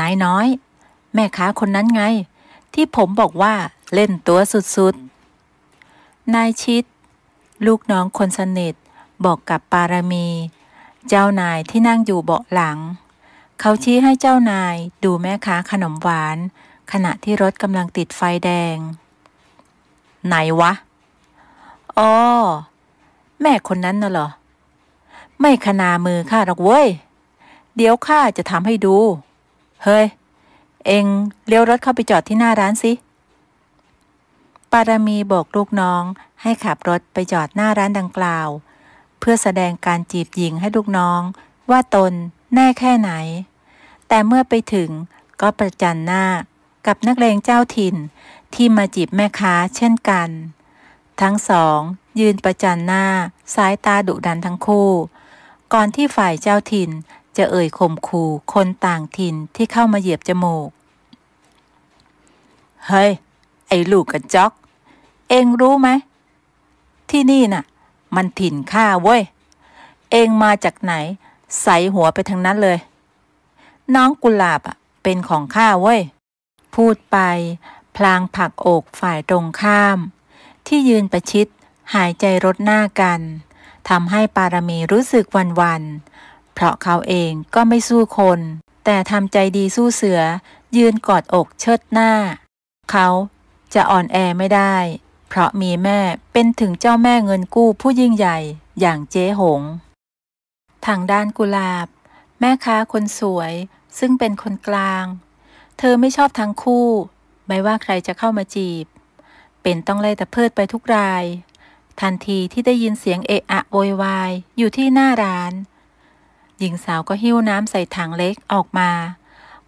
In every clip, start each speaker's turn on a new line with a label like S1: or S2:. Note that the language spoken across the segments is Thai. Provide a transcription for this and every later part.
S1: นายน้อย แม่ค้าคนนั้นไง ที่ผมบอกว่าเล่นตัวสุดๆนายชิด ลูกน้องคนสนิท บอกกับปารมี เจ้านายที่นั่งอยู่เบาะหลัง เขาชี้ให้เจ้านายดูแม่ค้าขนมหวาน ขณะที่รถกำลังติดไฟแดง ไหนวะอ๋อแม่คนนั้นน่ะเหรอ ไม่ขนามือข้าหรอกเว้ย เดี๋ยวข้าจะทำให้ดูเฮ้ย เองเลี้ยวรถเข้าไปจอดที่หน้าร้านสิ ปารมีบอกลูกน้องให้ขับรถไปจอดหน้าร้านดังกล่าว เพื่อแสดงการจีบหญิงให้ลูกน้อง ว่าตนแน่แค่ไหน แต่เมื่อไปถึงก็ประจันหน้ากับนักเลงเจ้าถิ่น ที่มาจีบแม่ค้าเช่นกัน ทั้งสอง ยืนประจันหน้าสายตาดุดันทั้งคู่ ก่อนที่ฝ่ายเจ้าถิ่นจะเอ่ยข่มขู่คนต่างถิ่นที่เข้ามาเหยียบจมูก เฮ้ย ไอ้ลูกกระจอก เองรู้ไหม ที่นี่น่ะ มันถิ่นข้าเว้ย เองมาจากไหน ใส่หัวไปทางนั้นเลย น้องกุหลาบอ่ะเป็นของข้าเว้ย พูดไป พลางผักอกฝ่ายตรงข้าม ที่ยืนประชิด หายใจรดหน้ากันทำให้ปารมีรู้สึกวันวันเพราะเขาเองก็ไม่สู้คน แต่ทำใจดีสู้เสือยืนกอดอกเชิดหน้า เขาจะอ่อนแอไม่ได้ เพราะมีแม่เป็นถึงเจ้าแม่เงินกู้ผู้ยิ่งใหญ่อย่างเจ๊หง ทางด้านกุลาบ แม่ค้าคนสวยซึ่งเป็นคนกลาง เธอไม่ชอบทั้งคู่ไม่ว่าใครจะเข้ามาจีบ เป็นต้องไล่ตะเพิดไปทุกราย ทันทีที่ได้ยินเสียงเอะอะโวยวายอยู่ที่หน้าร้านหญิงสาวก็หิ้วน้ำใส่ถังเล็กออกมา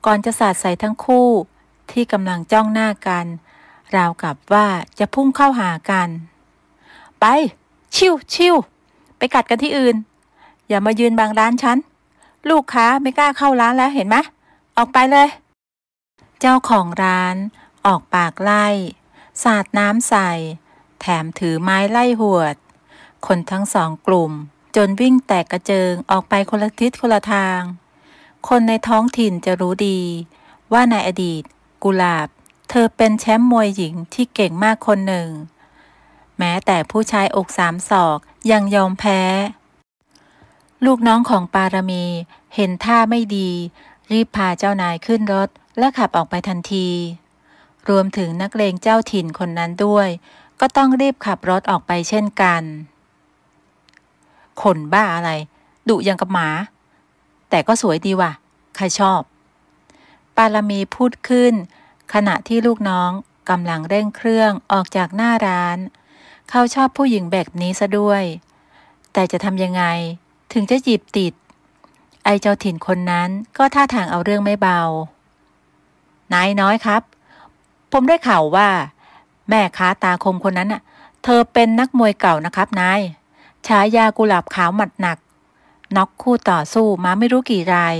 S1: ก่อนจะสาดใส่ทั้งคู่ที่กำลังจ้องหน้ากัน ราวกับว่าจะพุ่งเข้าหากัน ไปชิวชิวไปกัดกันที่อื่น อย่ามายืนบางร้านฉัน ลูกค้าไม่กล้าเข้าร้านแล้วเห็นไหมออกไปเลย เจ้าของร้านออกปากไล่ สาดน้ำใส่ แถมถือไม้ไล่หวด คนทั้งสองกลุ่มจนวิ่งแตกกระเจิงออกไปคนละทิศคนละทาง คนในท้องถิ่นจะรู้ดี ว่าในอดีต กุหลาบ เธอเป็นแชมป์มวยหญิงที่เก่งมากคนหนึ่ง แม้แต่ผู้ชายอกสามศอกยังยอมแพ้ ลูกน้องของปารมี เห็นท่าไม่ดี รีบพาเจ้านายขึ้นรถ และขับออกไปทันที รวมถึงนักเลงเจ้าถิ่นคนนั้นด้วย ก็ต้องรีบขับรถออกไปเช่นกันคนบ้าอะไร ดุยังกับหมา แต่ก็สวยดีว่ะ ใครชอบ ปาลมีพูดขึ้น ขณะที่ลูกน้องกำลังเร่งเครื่อง ออกจากหน้าร้าน เขาชอบผู้หญิงแบบนี้ซะด้วย แต่จะทำยังไงถึงจะจีบติด ไอเจ้าถิ่นคนนั้นก็ท่าทางเอาเรื่องไม่เบานายน้อยครับ ผมได้ข่าวว่า แม่ค้าตาคมคนนั้นน่ะ เธอเป็นนักมวยเก่านะครับนายฉายากุหลาบขาวหมัดหนักน็อกคู่ต่อสู้มาไม่รู้กี่ราย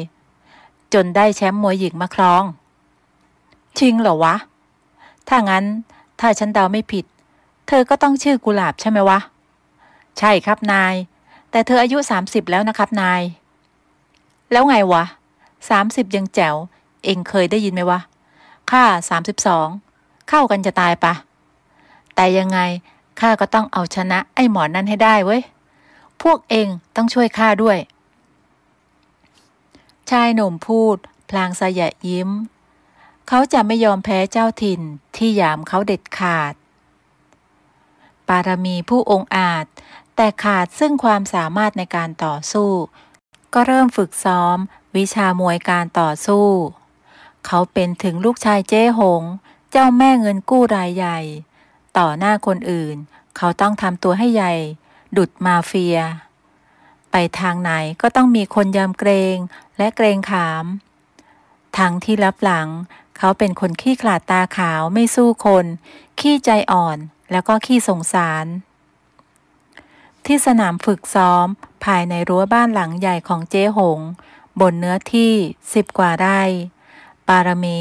S1: จนได้แชมป์มวยหญิงมาครอง ชิงเหรอวะ ถ้างั้นถ้าฉันเดาไม่ผิด เธอก็ต้องชื่อกุหลาบใช่ไหมวะ ใช่ครับนาย แต่เธออายุ30แล้วนะครับ นาย แล้วไงวะ30ยังแจ๋วเองเคยได้ยินไหมวะข้า32 เข้ากันจะตายปะแต่ยังไงข้าก็ต้องเอาชนะไอ้หมอนั่นให้ได้เว้ยพวกเองต้องช่วยข้าด้วย ชายหนุ่มพูด พลางสยะยิ้ม เขาจะไม่ยอมแพ้เจ้าถิ่นที่ยามเขาเด็ดขาด ปารมีผู้องอาจ แต่ขาดซึ่งความสามารถในการต่อสู้ ก็เริ่มฝึกซ้อมวิชามวยการต่อสู้ เขาเป็นถึงลูกชายเจ้หง เจ้าแม่เงินกู้รายใหญ่ ต่อหน้าคนอื่น เขาต้องทำตัวให้ใหญ่ดุดมาเฟีย ไปทางไหนก็ต้องมีคนยำเกรงและเกรงขามทางที่รับหลัง เขาเป็นคนขี้ขลาดตาขาวไม่สู้คน ขี้ใจอ่อนแล้วก็ขี้สงสาร ที่สนามฝึกซ้อม ภายในรั้วบ้านหลังใหญ่ของเจ๊หง บนเนื้อที่สิบกว่าไร่ปารมี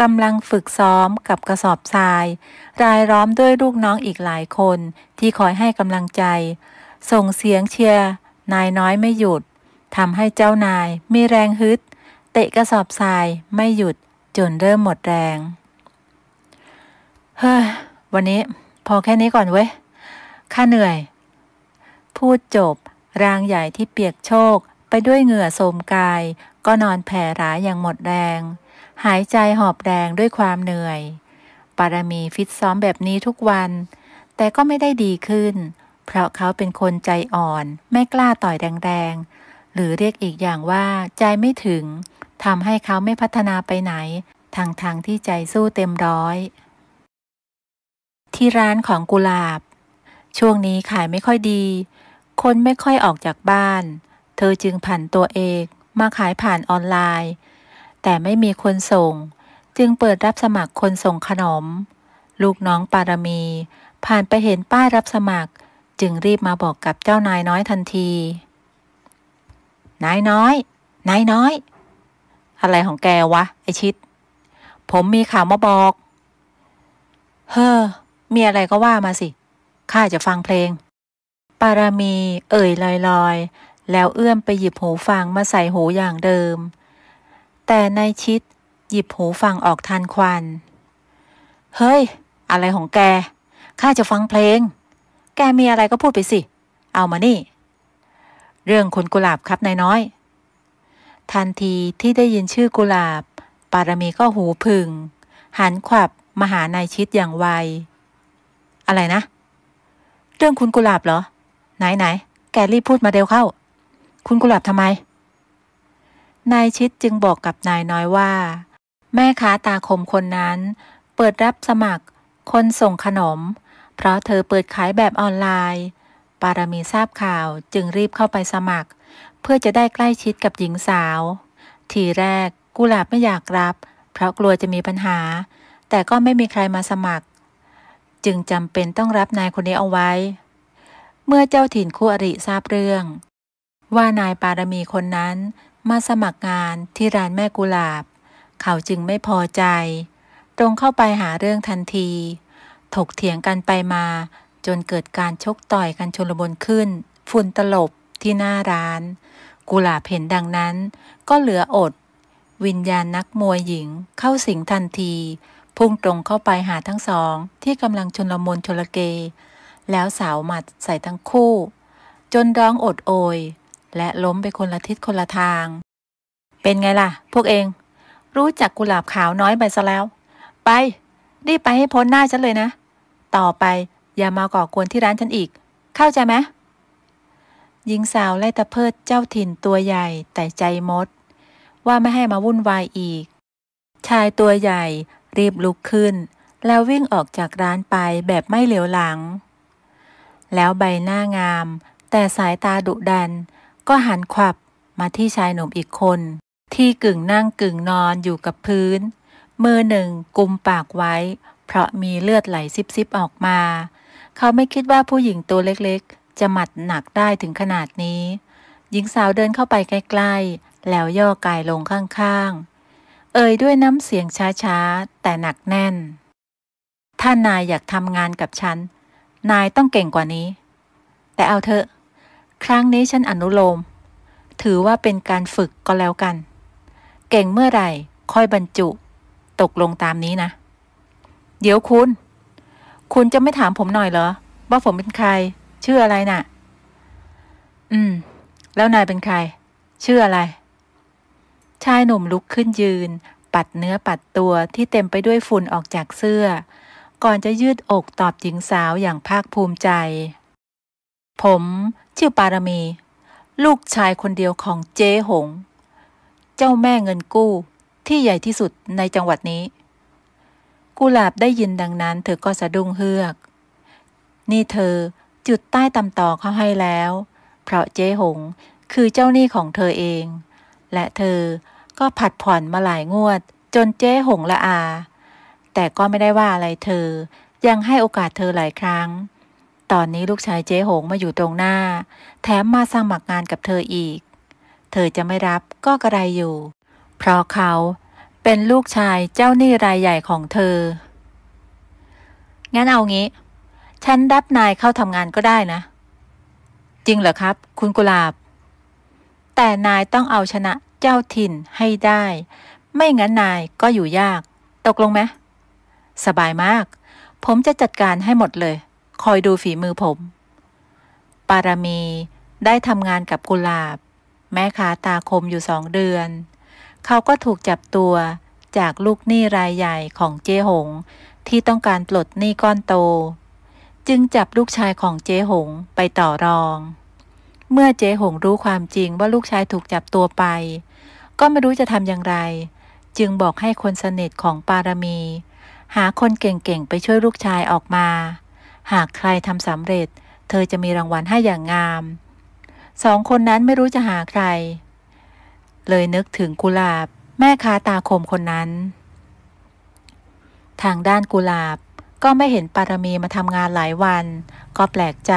S1: กำลังฝึกซ้อมกับกระสอบทรายรายล้อมด้วยลูกน้องอีกหลายคน ที่คอยให้กำลังใจส่งเสียงเชียร์ นายน้อยไม่หยุดทำให้เจ้านายมีแรงฮึด เตะกระสอบทรายไม่หยุด จนเริ่มหมดแรง เฮ้อวันนี้ พอแค่นี้ก่อนเว้ย ข้าเหนื่อย พูดจบร่างใหญ่ที่เปียกโชกไปด้วยเหงื่อโสมกาย ก็นอนแผ่ร้ายอย่างหมดแรง หายใจหอบแรงด้วยความเหนื่อย ปารมีฟิตซ้อมแบบนี้ทุกวัน แต่ก็ไม่ได้ดีขึ้นเพราะเขาเป็นคนใจอ่อน ไม่กล้าต่อยแรงๆ หรือเรียกอีกอย่างว่า ใจไม่ถึงทำให้เขาไม่พัฒนาไปไหนทางทางที่ใจสู้เต็มร้อย ที่ร้านของกุหลาบ ช่วงนี้ขายไม่ค่อยดี คนไม่ค่อยออกจากบ้าน เธอจึงผันตัวเองมาขายผ่านออนไลน์ แต่ไม่มีคนส่ง จึงเปิดรับสมัครคนส่งขนม ลูกน้องปารมี ผ่านไปเห็นป้ายรับสมัครจึงรีบมาบอกกับเจ้านายน้อยทันที นายน้อย นายน้อย อะไรของแกวะ ไอชิด ผมมีข่าวมาบอก เฮ้อ มีอะไรก็ว่ามาสิ ข้าจะฟังเพลง ปารามี เอ่ยลอยๆ แล้วเอื้อมไปหยิบหูฟังมาใส่หูอย่างเดิม แต่นายชิด หยิบหูฟังออกทันควัน เฮ้ย อะไรของแก ข้าจะฟังเพลงแกมีอะไรก็พูดไปสิ เอามานี่ เรื่องคุณกุหลาบครับนายน้อย ทันทีที่ได้ยินชื่อกุหลาบ ปารมีก็หูพึง หันขวับมาหานายชิดอย่างไว อะไรนะ เรื่องคุณกุหลาบเหรอ ไหนไหน แกรีบพูดมาเร็วเข้า คุณกุหลาบทำไม นายชิดจึงบอกกับนายน้อยว่า แม่ค้าตาคมคนนั้น เปิดรับสมัครคนส่งขนมเพราะเธอเปิดขายแบบออนไลน์ ปารมีทราบข่าวจึงรีบเข้าไปสมัคร เพื่อจะได้ใกล้ชิดกับหญิงสาว ทีแรกกุหลาบไม่อยากรับ เพราะกลัวจะมีปัญหา แต่ก็ไม่มีใครมาสมัคร จึงจำเป็นต้องรับนายคนนี้เอาไว้ เมื่อเจ้าถิ่นคู่อริทราบเรื่อง ว่านายปารมีคนนั้น มาสมัครงานที่ร้านแม่กุหลาบ เขาจึงไม่พอใจ ตรงเข้าไปหาเรื่องทันทีถกเถียงกันไปมา จนเกิดการชกต่อยกันชนลบนขึ้น ฝุ่นตลบที่หน้าร้าน กุหลาบเห็นดังนั้นก็เหลืออด วิญญาณนักมวยหญิงเข้าสิงทันที พุ่งตรงเข้าไปหาทั้งสองที่กำลังชนลมนชนลเก แล้วสาวหมัดใส่ทั้งคู่ จนร้องอดโอย และล้มไปคนละทิศคนละทาง เป็นไงล่ะ พวกเอง รู้จักกุหลาบขาวน้อยไปซะแล้ว ไปรีบไปให้พ้นหน้าฉันเลยนะ ต่อไปอย่ามาก่อกวนที่ร้านฉันอีก เข้าใจไหมหญิงสาวไล่ตะเพิดเจ้าถิ่นตัวใหญ่แต่ใจมด ว่าไม่ให้มาวุ่นวายอีก ชายตัวใหญ่รีบลุกขึ้น แล้ววิ่งออกจากร้านไปแบบไม่เหลียวหลัง แล้วใบหน้างาม แต่สายตาดุดัน ก็หันขวับมาที่ชายหนุ่มอีกคน ที่กึ่งนั่งกึ่งนอนอยู่กับพื้นมือหนึ่งกุมปากไว้ เพราะมีเลือดไหลซิบๆ ออกมา เขาไม่คิดว่าผู้หญิงตัวเล็กๆ จะหมัดหนักได้ถึงขนาดนี้ หญิงสาวเดินเข้าไปใกล้ๆ แล้วย่อกายลงข้างๆ เอ่ยด้วยน้ำเสียงช้าๆ แต่หนักแน่น ถ้านายอยากทำงานกับฉัน นายต้องเก่งกว่านี้ แต่เอาเถอะ ครั้งนี้ฉันอนุโลม ถือว่าเป็นการฝึกก็แล้วกัน เก่งเมื่อไหร่ค่อยบรรจุตกลงตามนี้นะ เดี๋ยวคุณ คุณจะไม่ถามผมหน่อยเหรอ ว่าผมเป็นใคร ชื่ออะไรนะ่ะ อืม แล้วนายเป็นใคร ชื่ออะไร ชายหนุ่มลุกขึ้นยืน ปัดเนื้อปัดตัวที่เต็มไปด้วยฝุ่นออกจากเสื้อ ก่อนจะยืดอกตอบหญิงสาวอย่างภาคภูมิใจ ผม ชื่อปารมี ลูกชายคนเดียวของเจ๊หง เจ้าแม่เงินกู้ที่ใหญ่ที่สุดในจังหวัดนี้กุหลาบได้ยินดังนั้นเธอก็สะดุ้งเฮือก นี่เธอจุดใต้ตำต่อเขาให้แล้ว เพราะเจ๊หงคือเจ้าหนี้ของเธอเอง และเธอก็ผัดผ่อนมาหลายงวด จนเจ๊หงละอา แต่ก็ไม่ได้ว่าอะไรเธอ ยังให้โอกาสเธอหลายครั้ง ตอนนี้ลูกชายเจ๊หงมาอยู่ตรงหน้า แถมมาสมัครงานกับเธออีก เธอจะไม่รับก็กระไรอยู่เพราะเขาเป็นลูกชายเจ้าหนี้รายใหญ่ของเธอ งั้นเอางี้ ฉันรับนายเข้าทำงานก็ได้นะ จริงเหรอครับ คุณกุลาบ แต่นายต้องเอาชนะเจ้าถิ่นให้ได้ ไม่งั้นนายก็อยู่ยาก ตกลงไหมสบายมาก ผมจะจัดการให้หมดเลย คอยดูฝีมือผม ปารมีได้ทำงานกับกุลาบ แม่ค้าตาคมอยู่สองเดือนเขาก็ถูกจับตัวจากลูกหนี้รายใหญ่ของเจ๊หง ที่ต้องการปลดหนี้ก้อนโต จึงจับลูกชายของเจ๊หงไปต่อรอง เมื่อเจ๊หงรู้ความจริงว่าลูกชายถูกจับตัวไป ก็ไม่รู้จะทำอย่างไร จึงบอกให้คนสนิทของปารมี หาคนเก่งๆ ไปช่วยลูกชายออกมา หากใครทำสำเร็จ เธอจะมีรางวัลให้อย่างงามสองคนนั้นไม่รู้จะหาใครเลยนึกถึงกุลาบแม่ค้าตาคมคนนั้น ทางด้านกุลาบก็ไม่เห็นปารมีมาทำงานหลายวัน ก็แปลกใจ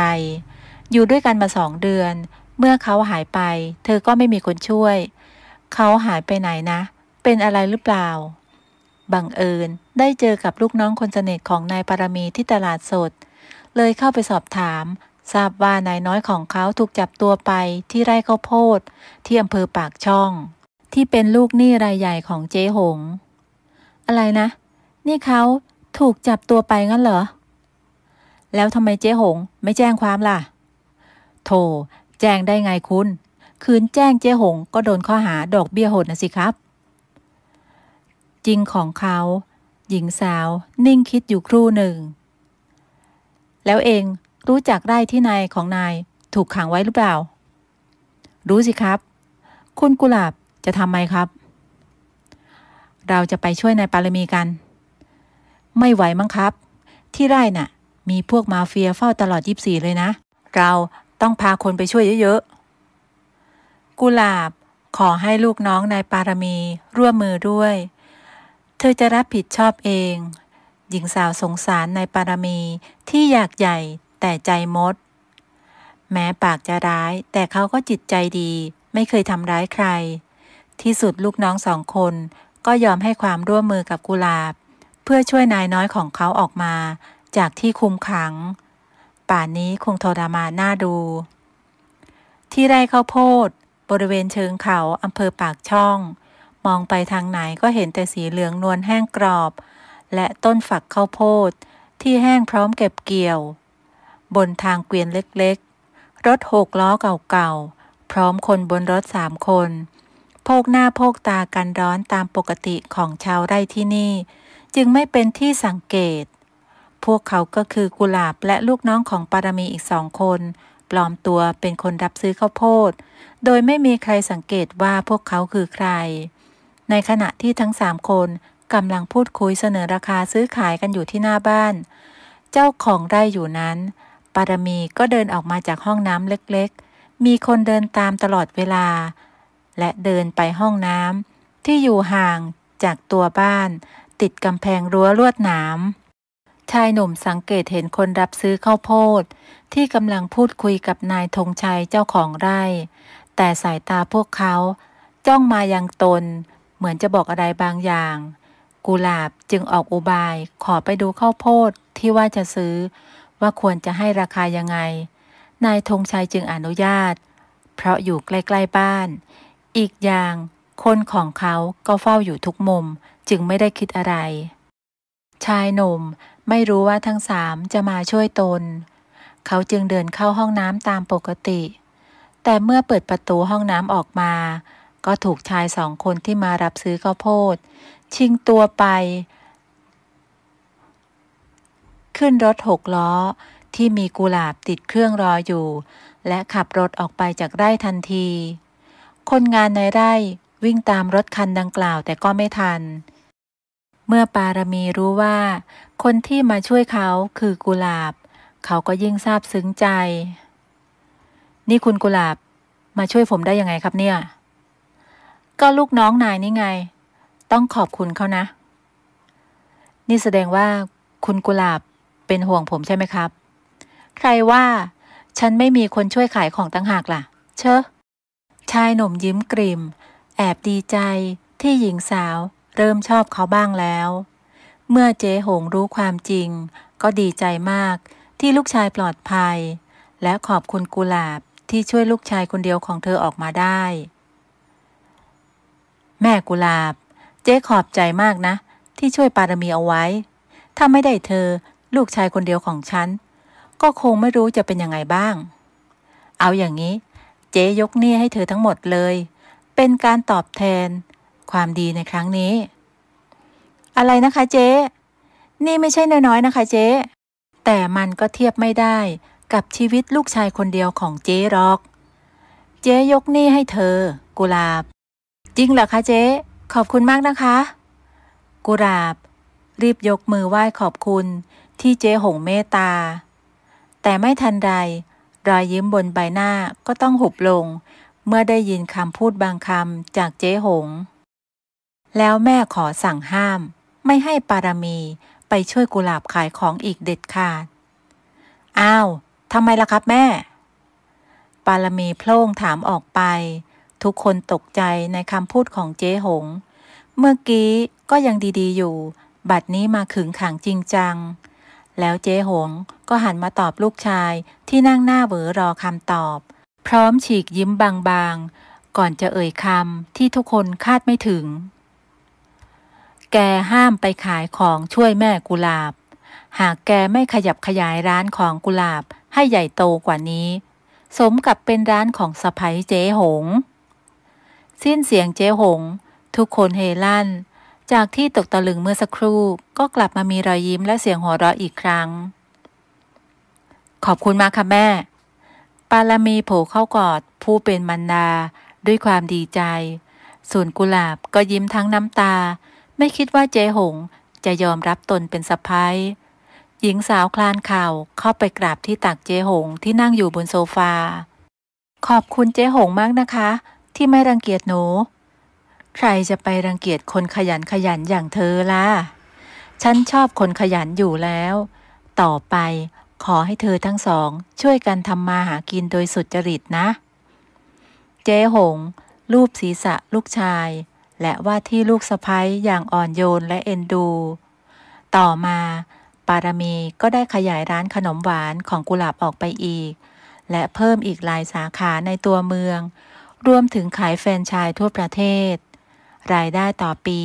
S1: อยู่ด้วยกันมาสองเดือน เมื่อเขาหายไป เธอก็ไม่มีคนช่วย เขาหายไปไหนนะเป็นอะไรหรือเปล่า บังเอิญได้เจอกับลูกน้องคนสนิทของนายปารมีที่ตลาดสด เลยเข้าไปสอบถามทราบว่านายน้อยของเขาถูกจับตัวไปที่ไร่ข้าวโพดที่อำเภอปากช่อง ที่เป็นลูก หนี้รายใหญ่ของเจ๊หง อะไรนะ นี่เขาถูกจับตัวไปงั้นเหรอแล้วทำไมเจ๊หงไม่แจ้งความล่ะโธ่แจ้งได้ไงคุณคืนแจ้งเจ๊หงก็โดนข้อหาดอกเบี้ยโหดนะสิครับ จริงของเขา หญิงสาวนิ่งคิดอยู่ครู่หนึ่ง แล้วเองรู้จักไร่ที่นายของนายถูกขังไว้หรือเปล่า รู้สิครับ คุณกุหลาบจะทำไหมครับ เราจะไปช่วยนายปารมีกัน ไม่ไหวมั้งครับ ที่ไร่น่ะ มีพวกมาเฟียเฝ้าตลอด24เลยนะ เราต้องพาคนไปช่วยเยอะๆ กุหลาบขอให้ลูกน้องนายปารมีร่วมมือด้วย เธอจะรับผิดชอบเอง หญิงสาวสงสารนายปารมีที่อยากใหญ่แต่ใจมด แม้ปากจะร้ายแต่เขาก็จิตใจดี ไม่เคยทำร้ายใคร ที่สุดลูกน้องสองคนก็ยอมให้ความร่วมมือกับกุลาบ เพื่อช่วยนายน้อยของเขาออกมา จากที่คุมขัง ป่านนี้คงทรมานน่าดู ที่ไร่ข้าวโพดบริเวณเชิงเขาอำเภอปากช่อง มองไปทางไหนก็เห็นแต่สีเหลืองนวลแห้งกรอบ และต้นฝักข้าวโพด ที่แห้งพร้อมเก็บเกี่ยวบนทางเกวียนเล็กๆ รถหกล้อเก่าๆ พร้อมคนบนรถสามคนโพกหน้าโพกตากันร้อนตามปกติของชาวไร่ที่นี่ จึงไม่เป็นที่สังเกต พวกเขาก็คือกุหลาบและลูกน้องของปารมีอีกสองคน ปลอมตัวเป็นคนรับซื้อข้าวโพด โดยไม่มีใครสังเกตว่าพวกเขาคือใคร ในขณะที่ทั้งสามคนกำลังพูดคุยเสนอราคาซื้อขายกันอยู่ที่หน้าบ้าน เจ้าของไร่อยู่นั้นารมีก็เดินออกมาจากห้องน้ำเล็กๆ มีคนเดินตามตลอดเวลา และเดินไปห้องน้ำที่อยู่ห่างจากตัวบ้าน ติดกำแพงรั้วลวดหนามชายหนุ่มสังเกตเห็นคนรับซื้อข้าวโพด ที่กำลังพูดคุยกับนายธงชัยเจ้าของไร่ แต่สายตาพวกเขา จ้องมายังตน เหมือนจะบอกอะไรบางอย่าง กุหลาบจึงออกอุบายขอไปดูข้าวโพดที่ว่าจะซื้อว่าควรจะให้ราคายังไง นายธงชัยจึงอนุญาต เพราะอยู่ใกล้ ๆ บ้าน อีกอย่าง คนของเขาก็เฝ้าอยู่ทุกมุมจึงไม่ได้คิดอะไร ชายหนุ่มไม่รู้ว่าทั้งสามจะมาช่วยตน เขาจึงเดินเข้าห้องน้ำตามปกติ แต่เมื่อเปิดประตูห้องน้ำออกมา ก็ถูกชายสองคนที่มารับซื้อข้าวโพดชิงตัวไปขึ้นรถหกล้อที่มีกุหลาบติดเครื่องรออยู่ และขับรถออกไปจากไร่ทันที คนงานในไร่วิ่งตามรถคันดังกล่าวแต่ก็ไม่ทัน เมื่อปารมีรู้ว่า คนที่มาช่วยเขาคือกุหลาบ เขาก็ยิ่งซาบซึ้งใจ นี่คุณกุหลาบมาช่วยผมได้ยังไงครับ เนี่ย ก็ลูกน้องนายนี่ไง ต้องขอบคุณเขานะ นี่แสดงว่าคุณกุหลาบเป็นห่วงผมใช่ไหมครับ ใครว่า ฉันไม่มีคนช่วยขายของตั้งหากล่ะ เชอะ ชายหนุ่มยิ้มกริมแอบดีใจที่หญิงสาว เริ่มชอบเขาบ้างแล้ว เมื่อเจ๊หงรู้ความจริง ก็ดีใจมากที่ลูกชายปลอดภัย และขอบคุณกุหลาบที่ช่วยลูกชายคนเดียวของเธอออกมาได้ แม่กุหลาบ เจ๊ขอบใจมากนะ ที่ช่วยปารมีเอาไว้ ถ้าไม่ได้เธอลูกชายคนเดียวของฉัน ก็คงไม่รู้จะเป็นยังไงบ้าง เอาอย่างนี้ เจ๊ยกหนี้ให้เธอทั้งหมดเลย เป็นการตอบแทน ความดีในครั้งนี้ อะไรนะคะเจ๊นี่ไม่ใช่น้อยๆนะคะเจ๊ แต่มันก็เทียบไม่ได้กับชีวิตลูกชายคนเดียวของเจ๊รอก เจ๊ยกหนี้ให้เธอกุลาบ จริงเหรอคะ เจ๊ ขอบคุณมากนะคะ กุลาบ รีบยกมือไหว้ขอบคุณที่เจ๊หงเมตตา แต่ไม่ทันใดรอยยิ้มบนใบหน้าก็ต้องหุบลง เมื่อได้ยินคำพูดบางคำจากเจ๊หง แล้วแม่ขอสั่งห้าม ไม่ให้ปารมีไปช่วยกุหลาบขายของอีกเด็ดขาด อ้าวทำไมล่ะครับแม่ ปารมีโพล่งถามออกไป ทุกคนตกใจในคำพูดของเจ๊หง เมื่อกี้ก็ยังดีๆอยู่ บัดนี้มาขึงขังจริงจังแล้วเจ๊หงก็หันมาตอบลูกชายที่นั่งหน้าเวอรอคำตอบ พร้อมฉีกยิ้มบางๆ ก่อนจะเอ่ยคำที่ทุกคนคาดไม่ถึง แกห้ามไปขายของช่วยแม่กุหลาบ หากแกไม่ขยับขยายร้านของกุหลาบให้ใหญ่โตกว่านี้ สมกับเป็นร้านของสะพ้ยเจ๊หง สิ้นเสียงเจ๊หง ทุกคนเฮลั่นจากที่ตกตะลึงเมื่อสักครู่ก็กลับมามีรอยยิ้มและเสียงหัวเราะอีกครั้ง ขอบคุณมากค่ะแม่ ปาลามีโผล่เข้ากอดผู้เป็นมันดาด้วยความดีใจ ส่วนกุหลาบก็ยิ้มทั้งน้ำตา ไม่คิดว่าเจหงจะยอมรับตนเป็นสะพ้ายหญิงสาวคลานเข่าเข้าไปกราบที่ตักเจหงที่นั่งอยู่บนโซฟา ขอบคุณเจหงมากนะคะ ที่ไม่รังเกียจหนูใครจะไปรังเกียจคนขยันขยันอย่างเธอล่ะ ฉันชอบคนขยันอยู่แล้ว ต่อไปขอให้เธอทั้งสองช่วยกันทำมาหากินโดยสุจริตนะ เจ๊หง รูปศีรษะลูกชาย และว่าที่ลูกสะพ้ยอย่างอ่อนโยนและเอ็นดู ต่อมา ปารมีก็ได้ขยายร้านขนมหวานของกุหลาบออกไปอีก และเพิ่มอีกหลายสาขาในตัวเมืองรวมถึงขายแฟรนไชส์ทั่วประเทศรายได้ต่อปี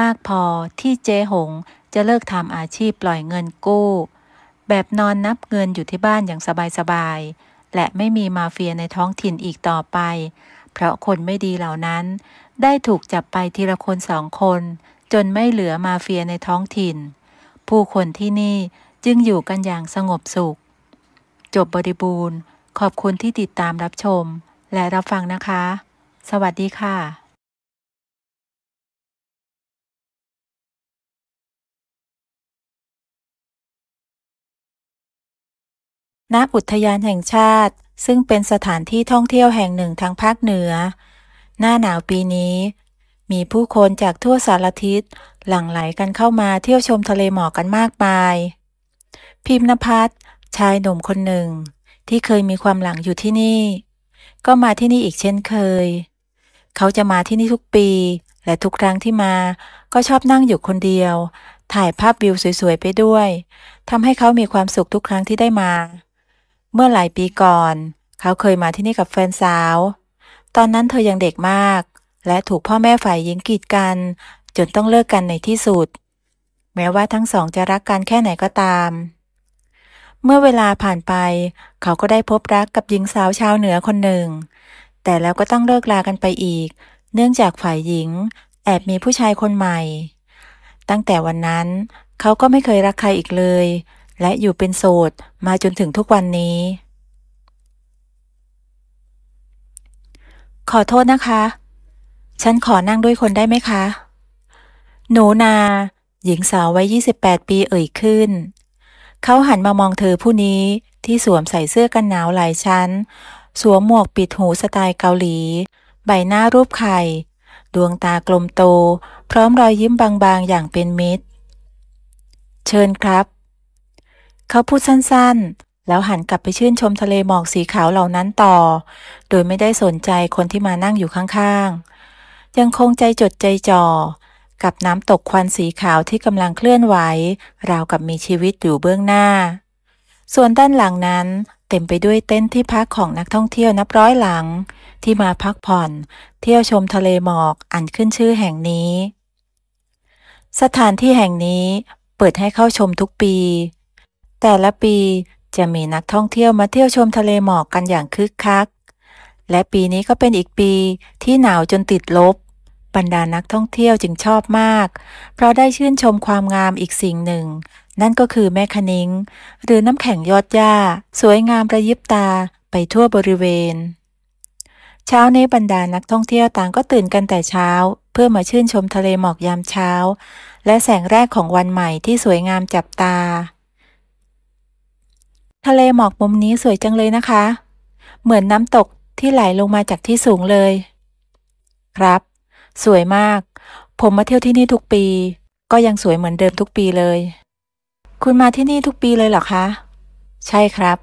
S1: มากพอที่เจ๊หงจะเลิกทำอาชีพปล่อยเงินกู้ แบบนอนนับเงินอยู่ที่บ้านอย่างสบายๆ และไม่มีมาเฟียในท้องถิ่นอีกต่อไป เพราะคนไม่ดีเหล่านั้น ได้ถูกจับไปทีละคนสองคน จนไม่เหลือมาเฟียในท้องถิ่น ผู้คนที่นี่จึงอยู่กันอย่างสงบสุข จบบริบูรณ์ ขอบคุณที่ติดตามรับชม และรับฟังนะคะ สวัสดีค่ะณอุทยานแห่งชาติ ซึ่งเป็นสถานที่ท่องเที่ยวแห่งหนึ่งทางภาคเหนือ หน้าหนาวปีนี้ มีผู้คนจากทั่วสารทิศหลั่งไหลกันเข้ามาเที่ยวชมทะเลหมอกกันมากมายพิมพ์นภัสชายหนุ่มคนหนึ่ง ที่เคยมีความหลังอยู่ที่นี่ ก็มาที่นี่อีกเช่นเคย เขาจะมาที่นี่ทุกปี และทุกครั้งที่มาก็ชอบนั่งอยู่คนเดียว ถ่ายภาพวิวสวยๆไปด้วยทำให้เขามีความสุขทุกครั้งที่ได้มาเมื่อหลายปีก่อนเขาเคยมาที่นี่กับแฟนสาว ตอนนั้นเธอยังเด็กมาก และถูกพ่อแม่ฝ่ายหญิงกีดกัน จนต้องเลิกกันในที่สุด แม้ว่าทั้งสองจะรักกันแค่ไหนก็ตาม เมื่อเวลาผ่านไป เขาก็ได้พบรักกับหญิงสาวชาวเหนือคนหนึ่ง แต่แล้วก็ต้องเลิกลากันไปอีก เนื่องจากฝ่ายหญิง แอบมีผู้ชายคนใหม่ ตั้งแต่วันนั้น เขาก็ไม่เคยรักใครอีกเลยและอยู่เป็นโสดมาจนถึงทุกวันนี้ ขอโทษนะคะ ฉันขอนั่งด้วยคนได้ไหมคะ หนูนา หญิงสาววัย28 ปีเอ่ยขึ้น เขาหันมามองเธอผู้นี้ที่สวมใส่เสื้อกันหนาวหลายชั้น สวมหมวกปิดหูสไตล์เกาหลี ใบหน้ารูปไข่ ดวงตากลมโต พร้อมรอยยิ้มบางๆ อย่างเป็นมิตร เชิญครับเขาพูดสั้น ๆ แล้วหันกลับไปชื่นชมทะเลหมอกสีขาวเหล่านั้นต่อ โดยไม่ได้สนใจคนที่มานั่งอยู่ข้างๆ ยังคงใจจดใจจ่อกับน้ำตกควันสีขาวที่กำลังเคลื่อนไหวราวกับมีชีวิตอยู่เบื้องหน้า ส่วนด้านหลังนั้นเต็มไปด้วยเต็นท์ที่พักของนักท่องเที่ยวนับร้อยหลังที่มาพักผ่อน เที่ยวชมทะเลหมอกอันขึ้นชื่อแห่งนี้ สถานที่แห่งนี้เปิดให้เข้าชมทุกปีแต่ละปีจะมีนักท่องเที่ยวมาเที่ยวชมทะเลหมอกกันอย่างคึกคัก และปีนี้ก็เป็นอีกปีที่หนาวจนติดลบ บรรดานักท่องเที่ยวจึงชอบมาก เพราะได้ชื่นชมความงามอีกสิ่งหนึ่ง นั่นก็คือแม่คณิ้งหรือน้ำแข็งยอดหญ้า สวยงามประยิบตาไปทั่วบริเวณ เช้านี้บรรดานักท่องเที่ยวต่างก็ตื่นกันแต่เช้า เพื่อมาชื่นชมทะเลหมอกยามเช้า และแสงแรกของวันใหม่ที่สวยงามจับตาทะเลหมอกมุมนี้สวยจังเลยนะคะ เหมือนน้ำตกที่ไหลลงมาจากที่สูงเลย ครับ สวยมาก ผมมาเที่ยวที่นี่ทุกปี ก็ยังสวยเหมือนเดิมทุกปีเลย คุณมาที่นี่ทุกปีเลยเหรอคะใช่ครับ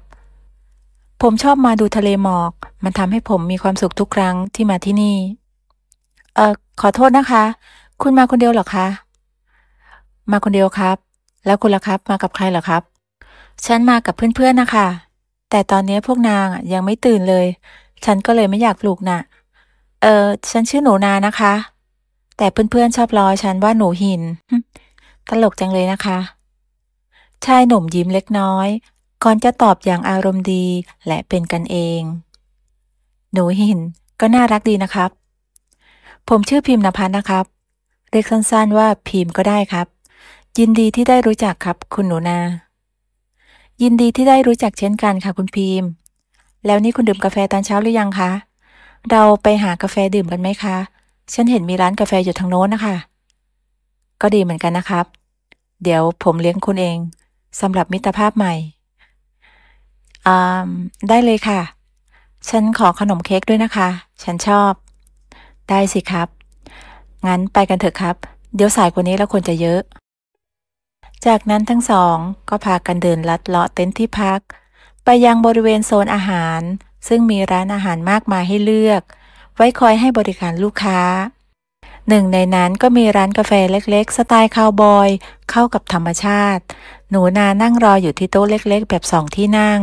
S1: ผมชอบมาดูทะเลหมอก มันทำให้ผมมีความสุขทุกครั้งที่มาที่นี่เอ่อขอโทษนะคะ คุณมาคนเดียวเหรอคะมาคนเดียวครับ แล้วคุณล่ะครับ มากับใครเหรอครับฉันมากับเพื่อนๆ นะคะ แต่ตอนนี้พวกนางยังไม่ตื่นเลย ฉันก็เลยไม่อยากปลุกนะ่ะ เออ ฉันชื่อหนูนานะคะ แต่เพื่อน ๆ ชอบล้อฉันว่าหนูหินตลกจังเลยนะคะ ชายหนุ่มยิ้มเล็กน้อย ก่อนจะตอบอย่างอารมณ์ดีและเป็นกันเอง หนูหินก็น่ารักดีนะครับ ผมชื่อพิมพ์นภัสนะครับ เรียกสั้นๆว่าพิมพ์ก็ได้ครับ ยินดีที่ได้รู้จักครับ คุณหนูนายินดีที่ได้รู้จักเช่นกันค่ะคุณพิมพ์ แล้วนี่คุณดื่มกาแฟตอนเช้าหรือยังคะ เราไปหากาแฟดื่มกันไหมคะ ฉันเห็นมีร้านกาแฟอยู่ทางโน้นนะคะ ก็ดีเหมือนกันนะครับ เดี๋ยวผมเลี้ยงคุณเองสำหรับมิตรภาพใหม่ อ่า ได้เลยค่ะ ฉันขอขนมเค้กด้วยนะคะ ฉันชอบ ได้สิครับ งั้นไปกันเถอะครับ เดี๋ยวสายกว่านี้แล้วคนจะเยอะจากนั้นทั้งสองก็พากันเดินลัดเลาะเต็นท์ที่พัก ไปยังบริเวณโซนอาหาร ซึ่งมีร้านอาหารมากมายให้เลือก ไว้คอยให้บริการลูกค้า หนึ่งในนั้นก็มีร้านกาแฟเล็ก ๆ สไตล์คาวบอย เข้ากับธรรมชาติ หนูนานั่งรออยู่ที่โต๊ะเล็กๆ แบบสองที่นั่ง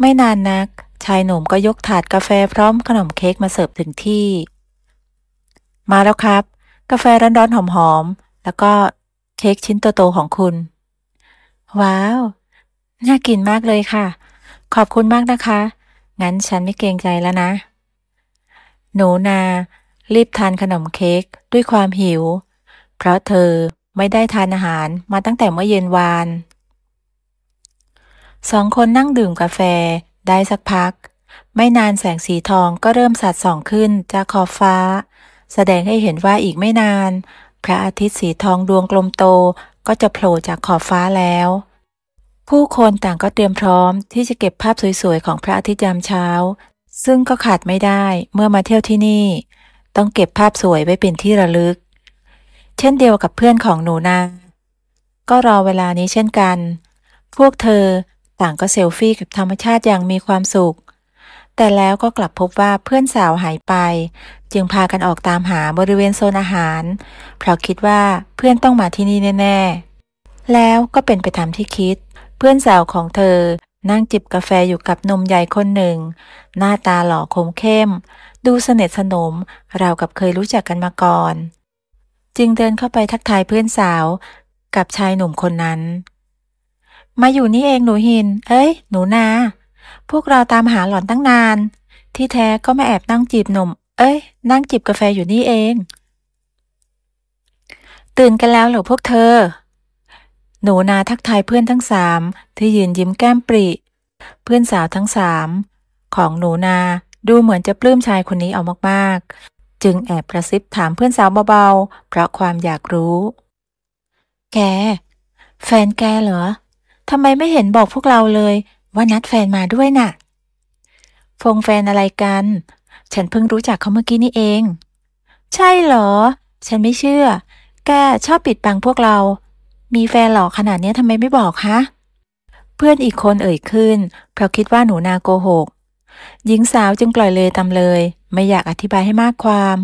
S1: ไม่นานนัก ชายหนุ่มก็ยกถาดกาแฟพร้อมขนมเค้กมาเสิร์ฟถึงที่ มาแล้วครับ กาแฟร้อนๆหอมๆแล้วก็เค้กชิ้นโต ๆ ของคุณ ว้าวน่ากินมากเลยค่ะ ขอบคุณมากนะคะ งั้นฉันไม่เกรงใจแล้วนะ หนูนา รีบทานขนมเค้กด้วยความหิว เพราะเธอไม่ได้ทานอาหารมาตั้งแต่เมื่อเย็นวาน สองคนนั่งดื่มกาแฟ ได้สักพัก ไม่นานแสงสีทองก็เริ่มสัดส่องขึ้นจากขอบฟ้า แสดงให้เห็นว่าอีกไม่นานพระอาทิตย์สีทองดวงกลมโตก็จะโผล่จากขอบฟ้าแล้ว ผู้คนต่างก็เตรียมพร้อมที่จะเก็บภาพสวยๆของพระอาทิตย์ยามเช้า ซึ่งก็ขาดไม่ได้เมื่อมาเที่ยวที่นี่ ต้องเก็บภาพสวยไว้เป็นที่ระลึก เช่นเดียวกับเพื่อนของหนูนา ก็รอเวลานี้เช่นกัน พวกเธอ ต่างก็เซลฟี่กับธรรมชาติอย่างมีความสุข แต่แล้วก็กลับพบว่าเพื่อนสาวหายไปจึงพากันออกตามหาบริเวณโซนอาหาร เพราะคิดว่าเพื่อนต้องมาที่นี่แน่ๆแล้วก็เป็นไปตามที่คิด เพื่อนสาวของเธอนั่งจิบกาแฟอยู่กับนมใหญ่คนหนึ่ง หน้าตาหล่อคมเข้ม ดูสนิทสนมเรากับเคยรู้จักกันมาก่อน จึงเดินเข้าไปทักทายเพื่อนสาว กับชายหนุ่มคนนั้น มาอยู่นี่เองหนูหิน เอ้ย หนูนาพวกเราตามหาหล่อนตั้งนาน ที่แท้ก็มาแอบนั่งจีบหนุ่มเอ้ยนั่งจิบกาแฟอยู่นี่เอง ตื่นกันแล้วเหรอพวกเธอ หนูนาทักทายเพื่อนทั้งสามที่ยืนยิ้มแก้มปริ เพื่อนสาวทั้งสามของหนูนาดูเหมือนจะปลื้มชายคนนี้เอามากๆจึงแอบกระซิบถามเพื่อนสาวเบาๆ เพราะความอยากรู้ แก แฟนแกเหรอทำไมไม่เห็นบอกพวกเราเลยว่านัดแฟนมาด้วยนะ่ะ ฟงแฟนอะไรกันฉันเพิ่งรู้จักเขาเมื่อกี้นี่เอง ใช่เหรอฉันไม่เชื่อ แกชอบปิดบังพวกเรา มีแฟนหลอกขนาดนี้ทำไมไม่บอกฮะเพื่อนอีกคนเอ่ยขึ้น เพราะคิดว่าหนูนาโกหก หญิงสาวจึงปล่อยเลยตามเลย ไม่อยากอธิบายให้มากความ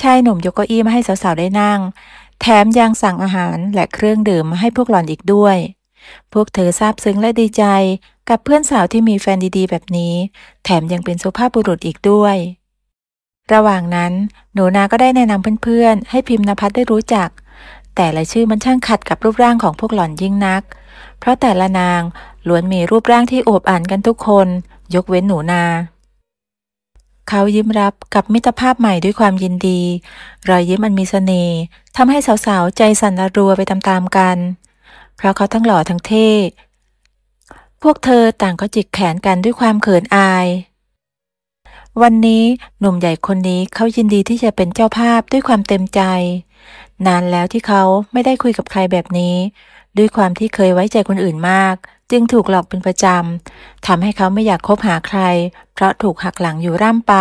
S1: ชายหนุ่มยกเก้าอี้มาให้สาวๆได้นั่ง แถมยังสั่งอาหารและเครื่องดื่มมาให้พวกหล่อนอีกด้วย พวกเธอซาบซึ้งและดีใจกับเพื่อนสาวที่มีแฟนดีๆแบบนี้ แถมยังเป็นสุภาพบุรุษอีกด้วย ระหว่างนั้น หนูนา ก็ได้แนะนำเพื่อนๆ ให้พิมพ์นภัสได้รู้จัก แต่ละชื่อมันช่างขัดกับรูปร่างของพวกหล่อนยิ่งนัก เพราะแต่ละนางล้วนมีรูปร่างที่โอบอ่านกันทุกคนยกเว้นหนูนา เขายิ้มรับกับมิตรภาพใหม่ด้วยความยินดี รอยยิ้มมันมีสเสน่ห์ทำให้สาวๆใจสั่นระรัวไปตามๆกัน เพราะเขาทั้งหล่อทั้งเท่พวกเธอต่างก็จิกแขนกันด้วยความเขินอาย วันนี้หนุ่มใหญ่คนนี้เขายินดีที่จะเป็นเจ้าภาพด้วยความเต็มใจ นานแล้วที่เขาไม่ได้คุยกับใครแบบนี้ ด้วยความที่เคยไว้ใจคนอื่นมาก จึงถูกหลอกเป็นประจำ ทำให้เขาไม่อยากคบหาใคร เพราะถูกหักหลังอยู่ร่ำไป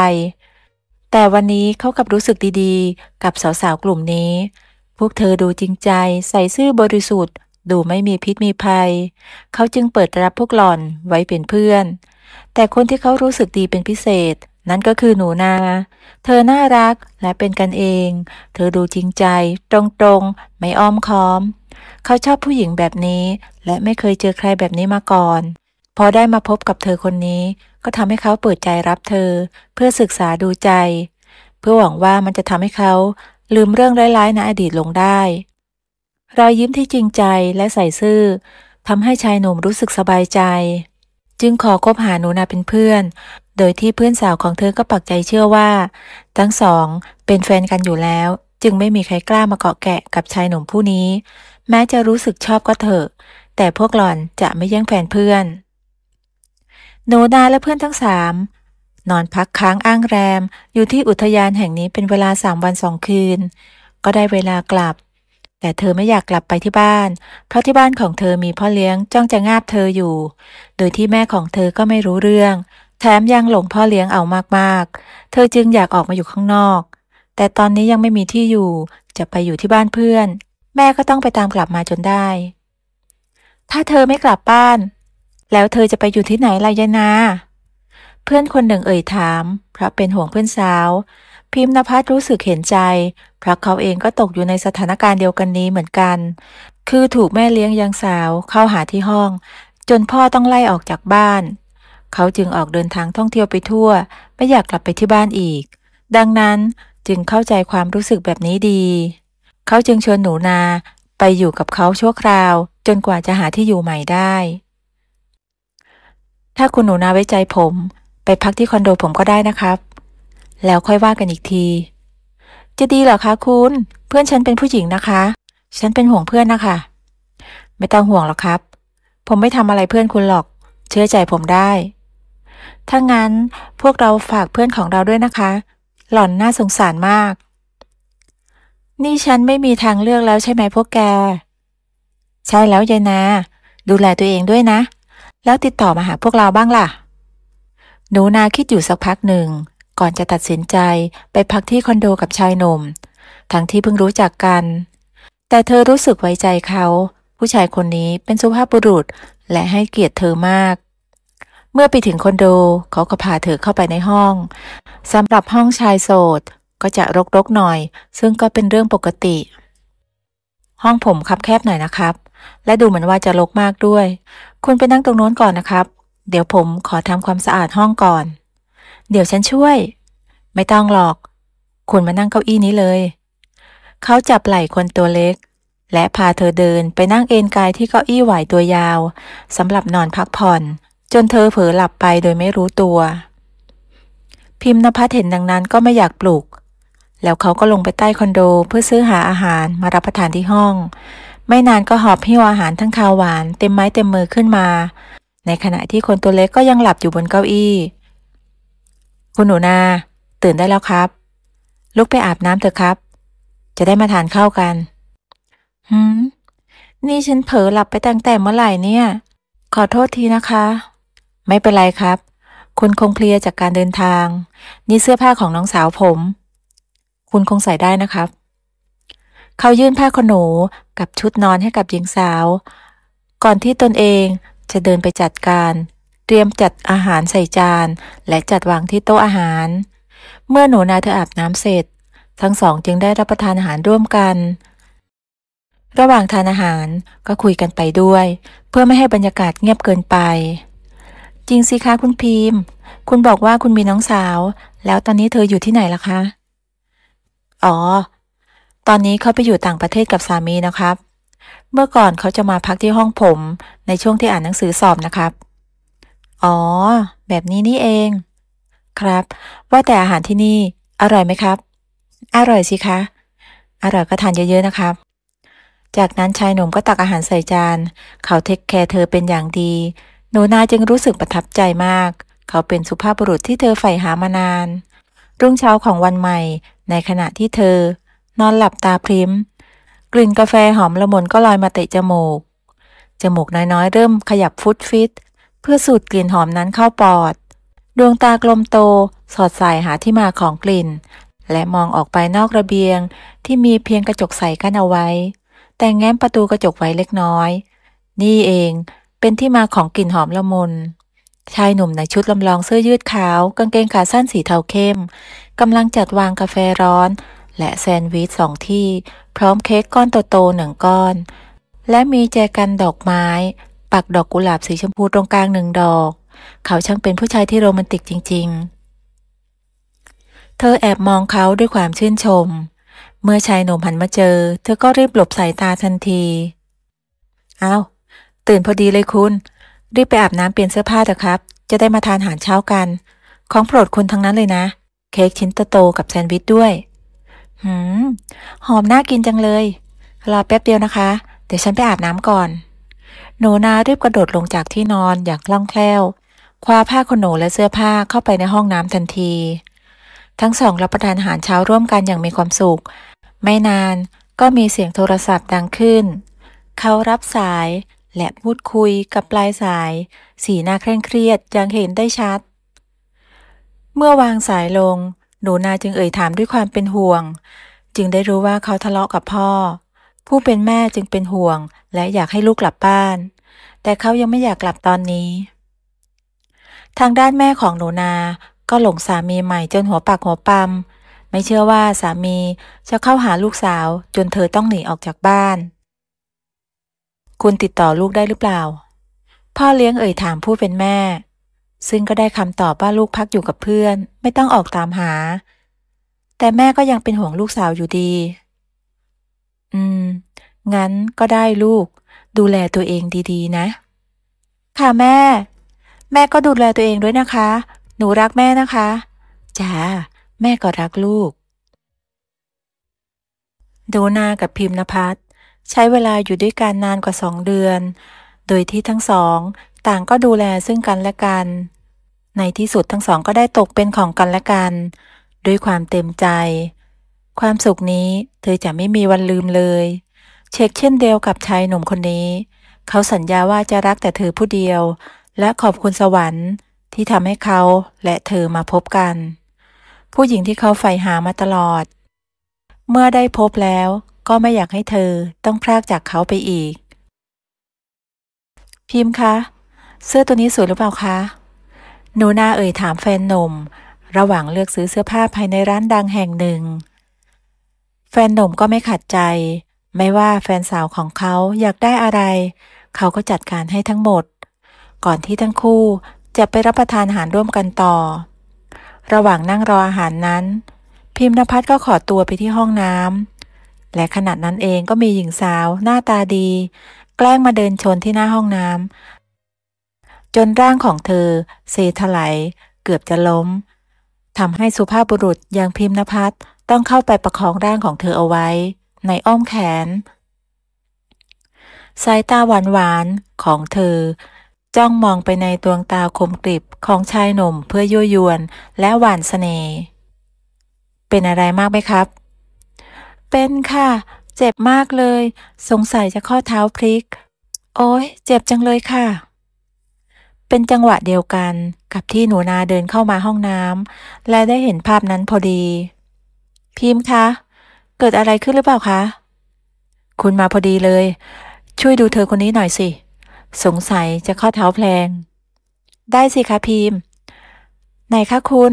S1: แต่วันนี้เขากับรู้สึกดีๆกับสาวๆกลุ่มนี้ พวกเธอดูจริงใจใส่ซื่อบริสุทธิ์ดูไม่มีพิษมีภัย เขาจึงเปิดรับพวกหล่อนไว้เป็นเพื่อน แต่คนที่เขารู้สึกดีเป็นพิเศษ นั่นก็คือหนูนา เธอน่ารักและเป็นกันเอง เธอดูจริงใจตรงๆ ไม่อ้อมค้อม เขาชอบผู้หญิงแบบนี้และไม่เคยเจอใครแบบนี้มาก่อน พอได้มาพบกับเธอคนนี้ก็ทำให้เขาเปิดใจรับเธอ เพื่อศึกษาดูใจ เพื่อหวังว่ามันจะทำให้เขาลืมเรื่องร้ายๆในอดีตลงได้รอยยิ้มที่จริงใจและใส่ซื่อทำให้ชายหนุ่มรู้สึกสบายใจ จึงขอคบหาหนูนาเป็นเพื่อน โดยที่เพื่อนสาวของเธอก็ปักใจเชื่อว่าทั้งสองเป็นแฟนกันอยู่แล้วจึงไม่มีใครกล้ามาเกาะแกะกับชายหนุ่มผู้นี้ แม้จะรู้สึกชอบก็เถอะ แต่พวกหล่อนจะไม่แย่งแฟนเพื่อนหนูนาและเพื่อนทั้งสามนอนพักค้างอ้างแรม อยู่ที่อุทยานแห่งนี้เป็นเวลาสามวันสองคืน ก็ได้เวลากลับแต่เธอไม่อยากกลับไปที่บ้าน เพราะที่บ้านของเธอมีพ่อเลี้ยงจ้องจะงาบเธออยู่ โดยที่แม่ของเธอก็ไม่รู้เรื่อง แถมยังหลงพ่อเลี้ยงเอามากๆ เธอจึงอยากออกมาอยู่ข้างนอก แต่ตอนนี้ยังไม่มีที่อยู่ จะไปอยู่ที่บ้านเพื่อน แม่ก็ต้องไปตามกลับมาจนได้ ถ้าเธอไม่กลับบ้าน แล้วเธอจะไปอยู่ที่ไหนล่ะยานา เพื่อนคนหนึ่งเอ่ยถาม เพราะเป็นห่วงเพื่อนสาวพิมพ์นภัสรู้สึกเห็นใจ เพราะเขาเองก็ตกอยู่ในสถานการณ์เดียวกันนี้เหมือนกัน คือถูกแม่เลี้ยงยังสาว เข้าหาที่ห้อง จนพ่อต้องไล่ออกจากบ้าน เขาจึงออกเดินทางท่องเที่ยวไปทั่ว ไม่อยากกลับไปที่บ้านอีก ดังนั้นจึงเข้าใจความรู้สึกแบบนี้ดี เขาจึงชวนหนูนาไปอยู่กับเขาชั่วคราว จนกว่าจะหาที่อยู่ใหม่ได้ ถ้าคุณหนูนาไว้ใจผม ไปพักที่คอนโดผมก็ได้นะครับแล้วค่อยว่ากันอีกที จะดีเหรอคะคุณ เพื่อนฉันเป็นผู้หญิงนะคะ ฉันเป็นห่วงเพื่อนนะคะ ไม่ต้องห่วงหรอกครับ ผมไม่ทำอะไรเพื่อนคุณหรอก เชื่อใจผมได้ ถ้างั้นพวกเราฝากเพื่อนของเราด้วยนะคะ หล่อนน่าสงสารมาก นี่ฉันไม่มีทางเลือกแล้วใช่ไหมพวกแก ใช่แล้วยายนาดูแลตัวเองด้วยนะ แล้วติดต่อมาหาพวกเราบ้างล่ะ หนูนาคิดอยู่สักพักหนึ่งก่อนจะตัดสินใจไปพักที่คอนโดกับชายหนุ่ม ทั้งที่เพิ่งรู้จักกัน แต่เธอรู้สึกไว้ใจเขา ผู้ชายคนนี้เป็นสุภาพบุรุษและให้เกียรติเธอมาก เมื่อไปถึงคอนโดเขาก็พาเธอเข้าไปในห้อง สำหรับห้องชายโสด ก็จะรกๆหน่อย ซึ่งก็เป็นเรื่องปกติ ห้องผมคับแคบหน่อยนะครับ และดูเหมือนว่าจะรกมากด้วย คุณไปนั่งตรงโน้นก่อนนะครับ เดี๋ยวผมขอทำความสะอาดห้องก่อนเดี๋ยวฉันช่วย ไม่ต้องหรอก คุณมานั่งเก้าอี้นี้เลย เขาจับไหล่คนตัวเล็ก และพาเธอเดินไปนั่งเอนกายที่เก้าอี้ไหวตัวยาวสำหรับนอนพักผ่อน จนเธอเผลอหลับไปโดยไม่รู้ตัว พิมพ์นภัสเห็นดังนั้นก็ไม่อยากปลุก แล้วเขาก็ลงไปใต้คอนโดเพื่อซื้อหาอาหารมารับประทานที่ห้อง ไม่นานก็หอบหิ้วอาหารทั้งคาวหวาน เต็มไม้เต็มมือขึ้นมา ในขณะที่คนตัวเล็กก็ยังหลับอยู่บนเก้าอี้คุณหนูนาตื่นได้แล้วครับลุกไปอาบน้ำเถอะครับ จะได้มาทานข้าวกันหืมนี่ฉันเผลอหลับไปตั้งแต่เมื่อไหร่เนี่ย ขอโทษทีนะคะ ไม่เป็นไรครับ คุณคงเพลียจากการเดินทาง นี่เสื้อผ้าของน้องสาวผม คุณคงใส่ได้นะครับ เขายื่นผ้าขนหนูกับชุดนอนให้กับหญิงสาว ก่อนที่ตนเองจะเดินไปจัดการเตรียมจัดอาหารใส่จาน และจัดวางที่โต๊ะอาหาร เมื่อหนูนาเธออาบน้ำเสร็จ ทั้งสองจึงได้รับประทานอาหารร่วมกัน ระหว่างทานอาหารก็คุยกันไปด้วย เพื่อไม่ให้บรรยากาศเงียบเกินไป จริงสิคะคุณพิมพ์ คุณบอกว่าคุณมีน้องสาว แล้วตอนนี้เธออยู่ที่ไหนล่ะคะ อ๋อ ตอนนี้เขาไปอยู่ต่างประเทศกับสามีนะครับ เมื่อก่อนเขาจะมาพักที่ห้องผมในช่วงที่อ่านหนังสือสอบนะครับอ๋อ แบบนี้ นี่เอง ครับ ว่าแต่อาหารที่นี่ อร่อยไหมครับ อร่อยสิคะ อร่อยก็ทานเยอะๆนะครับ จากนั้นชายหนุ่มก็ตักอาหารใส่จาน เขาเทคแคร์เธอเป็นอย่างดีหนูนาจึงรู้สึกประทับใจมาก เขาเป็นสุภาพบุรุษที่เธอใฝ่หามานาน รุ่งเช้าของวันใหม่ ในขณะที่เธอ นอนหลับตาพริมกลิ่นกาแฟหอมละมุนก็ลอยมาเตะจมูกจมูกน้อยๆเริ่มขยับฟุตฟิตเพื่อสูดกลิ่นหอมนั้นเข้าปอด ดวงตากลมโต สอดสายหาที่มาของกลิ่น และมองออกไปนอกระเบียงที่มีเพียงกระจกใสกั้นเอาไว้ แต่แง้มประตูกระจกไว้เล็กน้อย นี่เอง เป็นที่มาของกลิ่นหอมละมุน ชายหนุ่มในชุดลำลองเสื้อยืด ขาวกางเกงขาสั้นสีเทาเข้มกำลังจัดวางกาแฟร้อน และแซนด์วิชสองที่ พร้อมเค้กก้อนโตๆหนึ่งก้อน และมีแจกันดอกไม้ักดอกกุหลาบสีชมพูตรงกลางหนึ่งดอก เขาช่างเป็นผู้ชายที่โรแมนติกจริง ๆ เธอแอบมองเขาด้วยความชื่นชม เมื่อชายหนุ่มหันมาเจอ เธอก็รีบหลบสายตาทันทีอา้าว ตื่นพอดีเลยคุณ รีบไปอาบน้ำเปลี่ยนเสื้อผ้าเถอะครับ จะได้มาทานอาหารเช้ากัน ของโปรดคุณทั้งนั้นเลยนะ เค้กชิ้นโตๆกับแซนด์วิชด้วย หืมหอมน่ากินจังเลยรอแป๊บเดียวนะคะ เดี๋ยวฉันไปอาบน้ำก่อนหนูนารีบกระโดดลงจากที่นอน อย่างคล่องแคล่ว คว้าผ้าขนหนูและเสื้อผ้าเข้าไปในห้องน้ำทันที ทั้งสอง รับประทานอาหารเช้าร่วมกันอย่างมีความสุขไม่นานก็มีเสียงโทรศัพท์ดังขึ้น เขารับสายและพูดคุยกับปลายสาย สีหน้าเคร่งเครียดอย่างเห็นได้ชัด เมื่อวางสายลง หนูนาจึงเอ่ยถามด้วยความเป็นห่วง จึงได้รู้ว่าเขาทะเลาะกับพ่อผู้เป็นแม่จึงเป็นห่วง และอยากให้ลูกกลับบ้าน แต่เขายังไม่อยากกลับตอนนี้ ทางด้านแม่ของหนูนา ก็หลงสามีใหม่จนหัวปากหัวปำไม่เชื่อว่าสามีจะเข้าหาลูกสาวจนเธอต้องหนีออกจากบ้าน คุณติดต่อลูกได้หรือเปล่า พ่อเลี้ยงเอ่ยถามผู้เป็นแม่ ซึ่งก็ได้คำตอบว่าลูกพักอยู่กับเพื่อนไม่ต้องออกตามหา แต่แม่ก็ยังเป็นห่วงลูกสาวอยู่ดีอืมงั้นก็ได้ลูก ดูแลตัวเองดีๆนะ ค่ะแม่ แม่ก็ดูแลตัวเองด้วยนะคะ หนูรักแม่นะคะจ้าแม่ก็รักลูก ดูนา กับพิมพ์นภัสใช้เวลาอยู่ด้วยกันนานกว่าสองเดือน โดยที่ทั้งสอง ต่างก็ดูแลซึ่งกันและกัน ใน ที่สุดทั้งสองก็ได้ตกเป็นของกันและกัน ด้วยความเต็มใจความสุขนี้เธอจะไม่มีวันลืมเลย เช็คเช่นเดียวกับชายหนุ่มคนนี้ เขาสัญญาว่าจะรักแต่เธอผู้เดียวและขอบคุณสวรรค์ที่ทำให้เขาและเธอมาพบกัน ผู้หญิงที่เขาใฝ่หามาตลอด เมื่อได้พบแล้วก็ไม่อยากให้เธอต้องพลากจากเขาไปอีก พิมพ์คะ เสื้อตัวนี้สวยหรือเปล่าคะหนูนาเอ่ยถามแฟนหนุ่มระหว่างเลือกซื้อเสื้อผ้าภายในร้านดังแห่งหนึ่งแฟนหนุ่มก็ไม่ขัดใจ ไม่ว่าแฟนสาวของเขาอยากได้อะไร เขาก็จัดการให้ทั้งหมด ก่อนที่ทั้งคู่จะไปรับประทานอาหารร่วมกันต่อ ระหว่างนั่งรออาหารนั้น พิมพ์นภัสก็ขอตัวไปที่ห้องน้ำและขณะนั้นเองก็มีหญิงสาวหน้าตาดี แกล้งมาเดินชนที่หน้าห้องน้ำ จนร่างของเธอเซถลายเกือบจะล้มทำให้สุภาพบุรุษอย่างพิมพ์นภัสต้องเข้าไปประคองร่างของเธอเอาไว้ ในอ้อมแขน สายตาหวานหวานของเธอจ้องมองไปในดวงตาคมกริบของชายหนุ่มเพื่อยั่วยวนและหวานสเสน่ห์ เป็นอะไรมากไหมครับ เป็นค่ะ เจ็บมากเลย สงสัยจะข้อเท้าพลิก โอ้ยเจ็บจังเลยค่ะ เป็นจังหวะเดียวกันกับที่หนูนาเดินเข้ามาห้องน้ำและได้เห็นภาพนั้นพอดีพิมพ์คะเกิดอะไรขึ้นหรือเปล่าคะ คุณมาพอดีเลย ช่วยดูเธอคนนี้หน่อยสิ สงสัยจะข้อเท้าแพลง ได้สิคะพิมพ์ไหนคะคุณ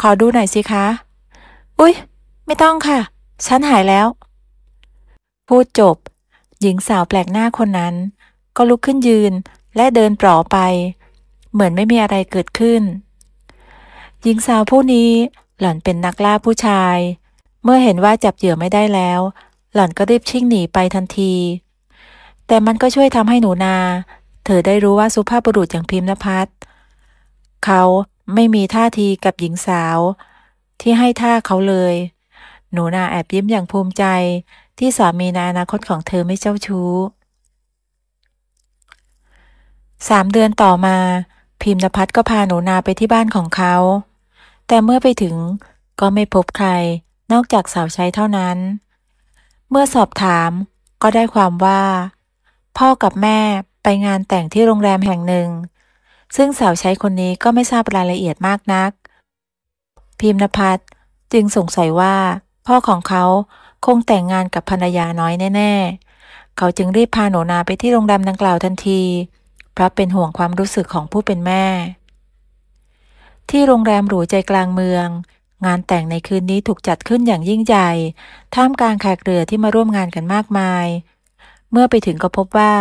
S1: ขอดูหน่อยสิคะ อุ๊ย ไม่ต้องค่ะ ฉันหายแล้ว พูดจบ หญิงสาวแปลกหน้าคนนั้น ก็ลุกขึ้นยืนและเดินปลอไป เหมือนไม่มีอะไรเกิดขึ้น หญิงสาวผู้นี้หล่อนเป็นนักล่าผู้ชายเมื่อเห็นว่าจับเหยื่อไม่ได้แล้ว หล่อนก็รีบชิ่งหนีไปทันที แต่มันก็ช่วยทำให้หนูนา เธอได้รู้ว่าสุภาพบุรุษอย่างพิมพ์นภัสเขาไม่มีท่าทีกับหญิงสาว ที่ให้ท่าเขาเลย หนูนาแอบยิ้มอย่างภูมิใจที่สามีในอนาคตของเธอไม่เจ้าชู้สามเดือนต่อมา พิมพ์นภัสก็พาหนูนาไปที่บ้านของเขา แต่เมื่อไปถึงก็ไม่พบใครนอกจากสาวใช้เท่านั้น เมื่อสอบถามก็ได้ความว่า พ่อกับแม่ไปงานแต่งที่โรงแรมแห่งหนึ่ง ซึ่งสาวใช้คนนี้ก็ไม่ทราบรายละเอียดมากนัก พิมนภัทรจึงสงสัยว่าพ่อของเขาคงแต่งงานกับภรรยาน้อยแน่ ๆ เขาจึงรีบพาหนูนาไปที่โรงแรมดังกล่าวทันที เพราะเป็นห่วงความรู้สึกของผู้เป็นแม่ ที่โรงแรมหรูใจกลางเมืองงานแต่งในคืนนี้ถูกจัดขึ้นอย่างยิ่งใหญ่ท่ามกลางแขกเรือที่มาร่วมงานกันมากมาย เมื่อไปถึงก็พบว่า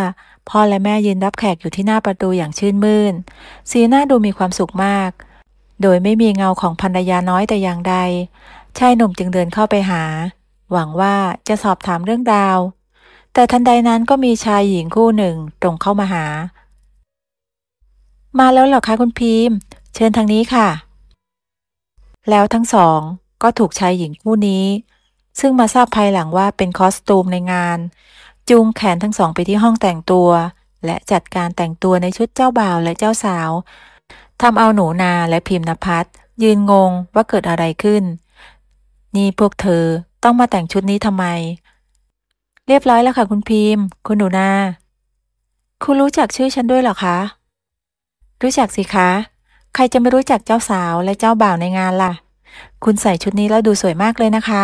S1: พ่อและแม่ยืนรับแขกอยู่ที่หน้าประตูอย่างชื่นมื่น สีหน้าดูมีความสุขมาก โดยไม่มีเงาของภรรยาน้อยแต่อย่างใดชายหนุ่มจึงเดินเข้าไปหา หวังว่าจะสอบถามเรื่องดาว แต่ทันใดนั้นก็มีชายหญิงคู่หนึ่งตรงเข้ามาหา มาแล้วเหรอคะคุณพิมพ์เชิญทางนี้ค่ะแล้วทั้งสองก็ถูกชายหญิงคู่นี้ ซึ่งมาทราบภายหลังว่าเป็นคอสตูมในงาน จูงแขนทั้งสองไปที่ห้องแต่งตัว และจัดการแต่งตัวในชุดเจ้าบ่าวและเจ้าสาวทำเอาหนูนาและพิมพ์นภัสยืนงงว่าเกิดอะไรขึ้นนี่พวกเธอต้องมาแต่งชุดนี้ทำไม เรียบร้อยแล้วค่ะคุณพิมพ์ คุณหนูนาคุณรู้จักชื่อฉันด้วยหรอคะรู้จักสิคะใครจะไม่รู้จักเจ้าสาวและเจ้าบ่าวในงานล่ะ คุณใส่ชุดนี้แล้วดูสวยมากเลยนะคะ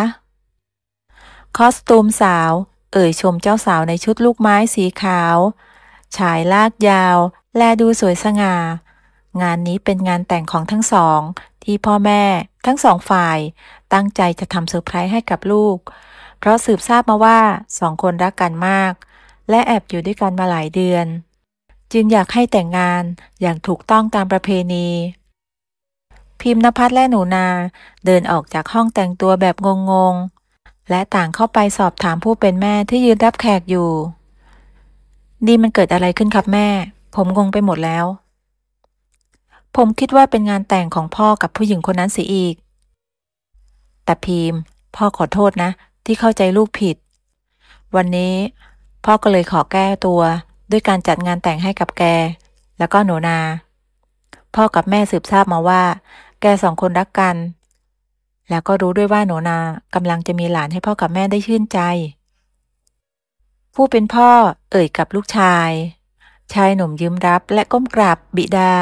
S1: คอสตูมสาวเอ่ยชมเจ้าสาวในชุดลูกไม้สีขาวฉายลากยาว แลดูสวยสง่า งานนี้เป็นงานแต่งของทั้งสอง ที่พ่อแม่ทั้งสองฝ่าย ตั้งใจจะทำเซอร์ไพรส์ให้กับลูก เพราะสืบทราบมาว่าสองคนรักกันมาก และแอบอยู่ด้วยกันมาหลายเดือนจึงอยากให้แต่งงานอย่างถูกต้องตามประเพณี พิมพ์นภัสและ หนูนาเดินออกจากห้องแต่งตัวแบบ งงๆ และต่างเข้าไปสอบถามผู้เป็นแม่ที่ยืนรับแขกอยู่ นี่ มันเกิดอะไรขึ้นครับแม่ ผมงงไปหมดแล้ว ผมคิดว่าเป็นงานแต่งของพ่อกับผู้หญิงคนนั้นสิอีก แต่พิมพ์พ่อขอโทษนะ ที่เข้าใจลูกผิด วันนี้พ่อก็เลยขอแก้ตัวด้วยการจัดงานแต่งให้กับแกแล้วก็หนูนา พ่อกับแม่สืบทราบมาว่าแกสองคนรักกัน แล้วก็รู้ด้วยว่าหนูนากำลังจะมีหลานให้พ่อกับแม่ได้ชื่นใจ ผู้เป็นพ่อเอ่ยกับลูกชาย ชายหนุ่มยืมรับและก้มกราบบิดา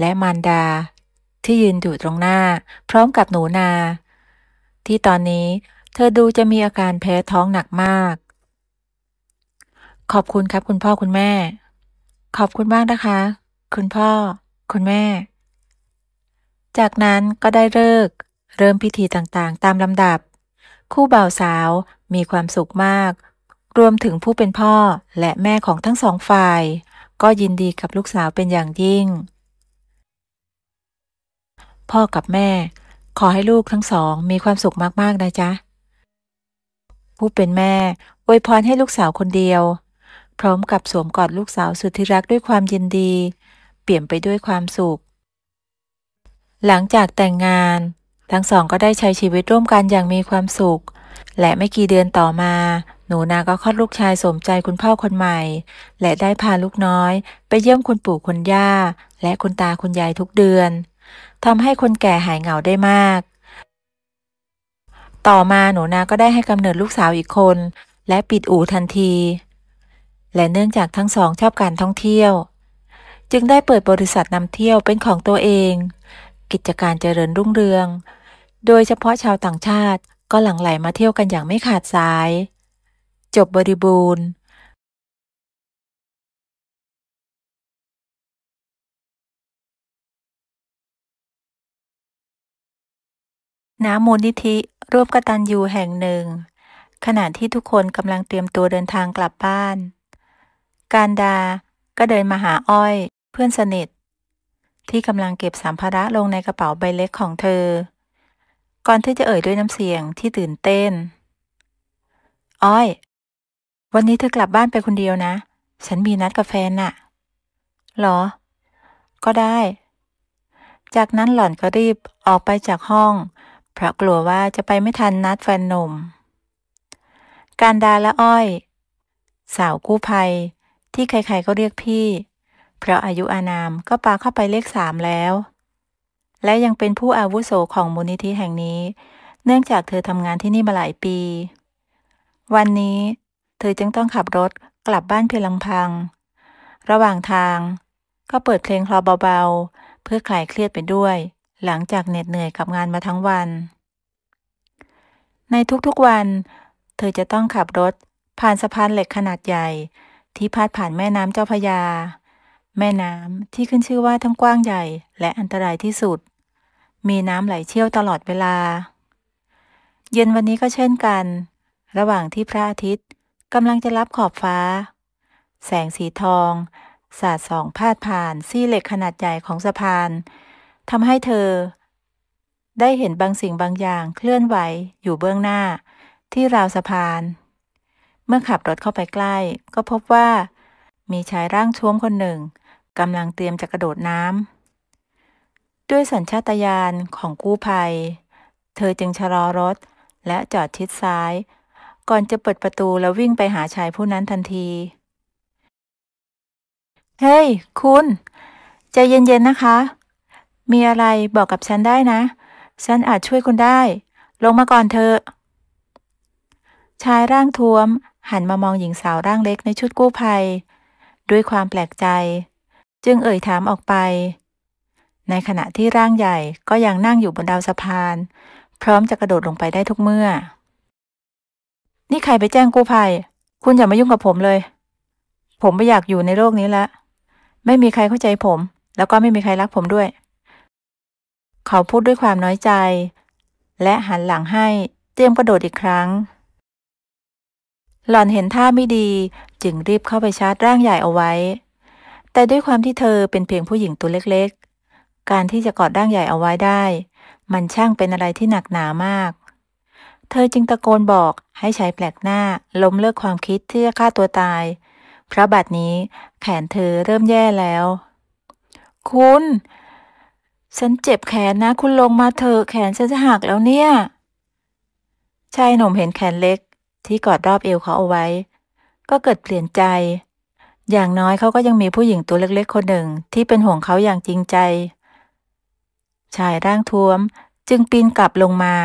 S1: และมารดา ที่ยืนอยู่ตรงหน้า พร้อมกับหนูนา ที่ตอนนี้เธอดูจะมีอาการแพ้ท้องหนักมากขอบคุณครับคุณพ่อคุณแม่ ขอบคุณมากนะคะ คุณพ่อ คุณแม่ จากนั้นก็ได้เลิกเริ่มพิธีต่างๆ ตามลำดับ คู่บ่าวสาวมีความสุขมาก รวมถึงผู้เป็นพ่อและแม่ของทั้งสองฝ่าย ก็ยินดีกับลูกสาวเป็นอย่างยิ่ง พ่อกับแม่ ขอให้ลูกทั้งสองมีความสุขมาก ๆ นะจ๊ะ ผู้เป็นแม่อวยพรให้ลูกสาวคนเดียวพร้อมกับสวมกอดลูกสาวสุดที่รักด้วยความยินดี เปลี่ยนไปด้วยความสุข หลังจากแต่งงาน ทั้งสองก็ได้ใช้ชีวิตร่วมกันอย่างมีความสุข และไม่กี่เดือนต่อมา หนูนาก็คลอดลูกชายสมใจคุณพ่อคนใหม่ และได้พาลูกน้อย ไปเยี่ยมคุณปู่คุณย่าและคุณตาคุณยายทุกเดือนทำให้คนแก่หายเหงาได้มาก ต่อมาหนูนาก็ได้ให้กำเนิดลูกสาวอีกคน และปิดอู่ทันทีและเนื่องจากทั้งสองชอบการท่องเที่ยว จึงได้เปิดบริษัทนำเที่ยวเป็นของตัวเอง กิจการเจริญรุ่งเรือง โดยเฉพาะชาวต่างชาติก็หลั่งไหลมาเที่ยวกันอย่างไม่ขาดสาย จบบริบูรณ์น้ำมูลนิธิร่วมกตัญญูแห่งหนึ่งขณะที่ทุกคนกำลังเตรียมตัวเดินทางกลับบ้านการดา ก็เดินมาหาอ้อยเพื่อนสนิทที่กำลังเก็บสัมภาระลงในกระเป๋าใบเล็กของเธอ ก่อนที่จะเอ่ยด้วยน้ำเสียงที่ตื่นเต้น อ้อย วันนี้เธอกลับบ้านไปคนเดียวนะ ฉันมีนัดกับแฟนน่ะ หรอ ก็ได้ จากนั้นหล่อนก็รีบออกไปจากห้อง เพราะกลัวว่าจะไปไม่ทันนัดแฟนหนุ่ม การดาและอ้อย สาวกู้ภัยที่ใครๆก็เรียกพี่ เพราะอายุอานามก็ปาเข้าไปเลขสามแล้ว และยังเป็นผู้อาวุโสของมูลนิธิแห่งนี้ เนื่องจากเธอทำงานที่นี่มาหลายปี วันนี้เธอจึงต้องขับรถกลับบ้านเพียงลำพัง ระหว่างทางก็เปิดเพลงคลอเบาๆ เพื่อคลายเครียดไปด้วย หลังจากเหน็ดเหนื่อยกับงานมาทั้งวัน ในทุก ๆ วัน เธอจะต้องขับรถ ผ่านสะพานเหล็กขนาดใหญ่ที่พาดผ่านแม่น้ำเจ้าพยา แม่น้ำที่ขึ้นชื่อว่าทั้งกว้างใหญ่และอันตรายที่สุด มีน้ำไหลเชี่ยวตลอดเวลา เย็นวันนี้ก็เช่นกัน ระหว่างที่พระอาทิตย์กำลังจะรับขอบฟ้า แสงสีทอง สาดส่อง พาดผ่าน ซี่เหล็กขนาดใหญ่ของสะพานทำให้เธอ ได้เห็นบางสิ่งบางอย่างเคลื่อนไหวอยู่เบื้องหน้า ที่ราวสะพานเมื่อขับรถเข้าไปใกล้ ก็พบว่า มีชายร่างช้วมคนหนึ่งกำลังเตรียมจะกระโดดน้ำด้วยสัญชาตญาณของกู้ภัย เธอจึงชะลอรถและจอดชิดซ้าย ก่อนจะเปิดประตูแล้ววิ่งไปหาชายผู้นั้นทันที เฮ้ย hey, คุณ ใจเย็นๆนะคะ มีอะไรบอกกับฉันได้นะ ฉันอาจช่วยคุณได้ ลงมาก่อนเธอ ชายร่างท้วมหันมามองหญิงสาวร่างเล็กในชุดกู้ภัย ด้วยความแปลกใจ จึงเอ่ยถามออกไป ในขณะที่ร่างใหญ่ก็ยังนั่งอยู่บนดาวสะพาน พร้อมจะกระโดดลงไปได้ทุกเมื่อ นี่ใครไปแจ้งกู้ภัย คุณอย่ามายุ่งกับผมเลย ผมไม่อยากอยู่ในโลกนี้ละไม่มีใครเข้าใจผม แล้วก็ไม่มีใครรักผมด้วย เขาพูดด้วยความน้อยใจ และหันหลังให้เตรียมกระโดดอีกครั้งหล่อนเห็นท่าไม่ดีจึงรีบเข้าไปชาร์จร่างใหญ่เอาไว้ แต่ด้วยความที่เธอเป็นเพียงผู้หญิงตัวเล็กๆ การที่จะกอดร่างใหญ่เอาไว้ได้ มันช่างเป็นอะไรที่หนักหนามาก เธอจึงตะโกนบอกให้ชายแปลกหน้าล้มเลิกความคิดที่จะฆ่าตัวตาย เพราะบัดนี้แขนเธอเริ่มแย่แล้ว คุณฉันเจ็บแขนนะคุณลงมาเถอะแขนฉันจะหักแล้วเนี่ย ชายหนุ่มเห็นแขนเล็กที่กอดรอบเอวเขาเอาไว้ ก็เกิดเปลี่ยนใจ อย่างน้อยเขาก็ยังมีผู้หญิงตัวเล็กๆคนหนึ่งที่เป็นห่วงเขาอย่างจริงใจ ชายร่างท้วมจึงปีนกลับลงมา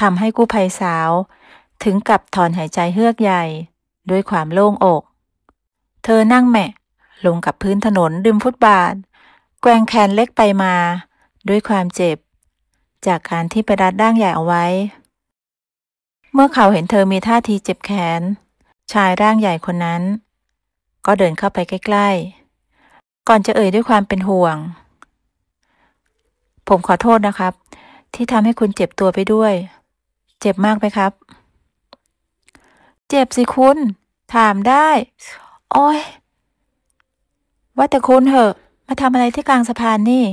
S1: ทำให้กู้ภัยสาว ถึงกับถอนหายใจเฮือกใหญ่ ด้วยความโล่งอก เธอนั่งแมะลงกับพื้นถนนดื่มฟุตบาท แกว่งแขนเล็กไปมา ด้วยความเจ็บ จากการที่ไปรัดด่างใหญ่เอาไว้เมื่อเขาเห็นเธอมีท่าทีเจ็บแขน ชายร่างใหญ่คนนั้น ก็เดินเข้าไปใกล้ ๆ ก่อนจะเอ่ยด้วยความเป็นห่วง ผมขอโทษนะครับ ที่ทำให้คุณเจ็บตัวไปด้วย เจ็บมากไหมครับ เจ็บสิคุณ ถามได้ โอ้ยว่าแต่คุณเหอะ มาทำอะไรที่กลางสะพานนี่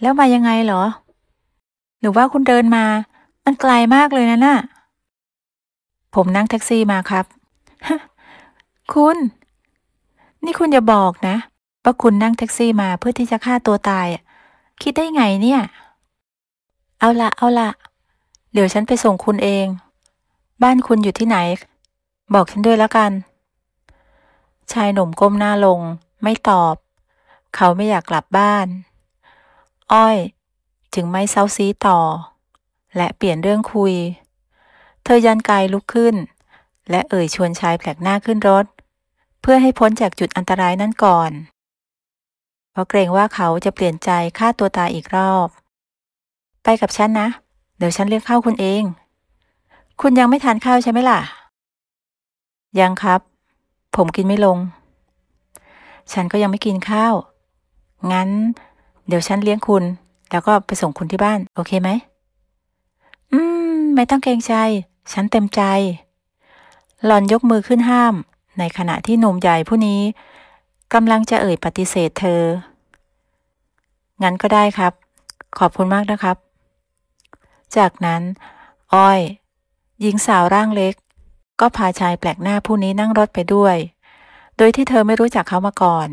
S1: แล้วมายังไงเหรอ หรือว่าคุณเดินมา มันไกลมากเลยนะน่ะผมนั่งแท็กซี่มาครับ คุณ นี่คุณอย่าบอกนะ ว่าคุณนั่งแท็กซี่มาเพื่อที่จะฆ่าตัวตาย คิดได้ไงเนี่ย เอาละเอาละเดี๋ยวฉันไปส่งคุณเอง บ้านคุณอยู่ที่ไหน บอกฉันด้วยแล้วกัน ชายหนุ่มก้มหน้าลงไม่ตอบ เขาไม่อยากกลับบ้าน อ้อยจึงไม่เซาซีต่อ และเปลี่ยนเรื่องคุยธอยันกายลุกขึ้น และเอ่ยชวนชายแผลกหน้าขึ้นรถ เพื่อให้พ้นจากจุดอันตรายนั้นก่อน เพราะเกรงว่าเขาจะเปลี่ยนใจฆ่าตัวตายอีกรอบ ไปกับฉันนะ เดี๋ยวฉันเลี้ยงข้าวคุณเอง คุณยังไม่ทานข้าวใช่ไหมล่ะ ยังครับ ผมกินไม่ลง ฉันก็ยังไม่กินข้าวงั้น เดี๋ยวฉันเลี้ยงคุณแล้วก็ไปส่งคุณที่บ้าน โอเคไหมอืม ไม่ต้องเกรงใจฉันเต็มใจ หล่อนยกมือขึ้นห้าม ในขณะที่หนุ่มใหญ่ผู้นี้กำลังจะเอ่ยปฏิเสธเธอ งั้นก็ได้ครับ ขอบคุณมากนะครับ จากนั้น อ้อย หญิงสาวร่างเล็ก ก็พาชายแปลกหน้าผู้นี้นั่งรถไปด้วย โดยที่เธอไม่รู้จักเขามาก่อน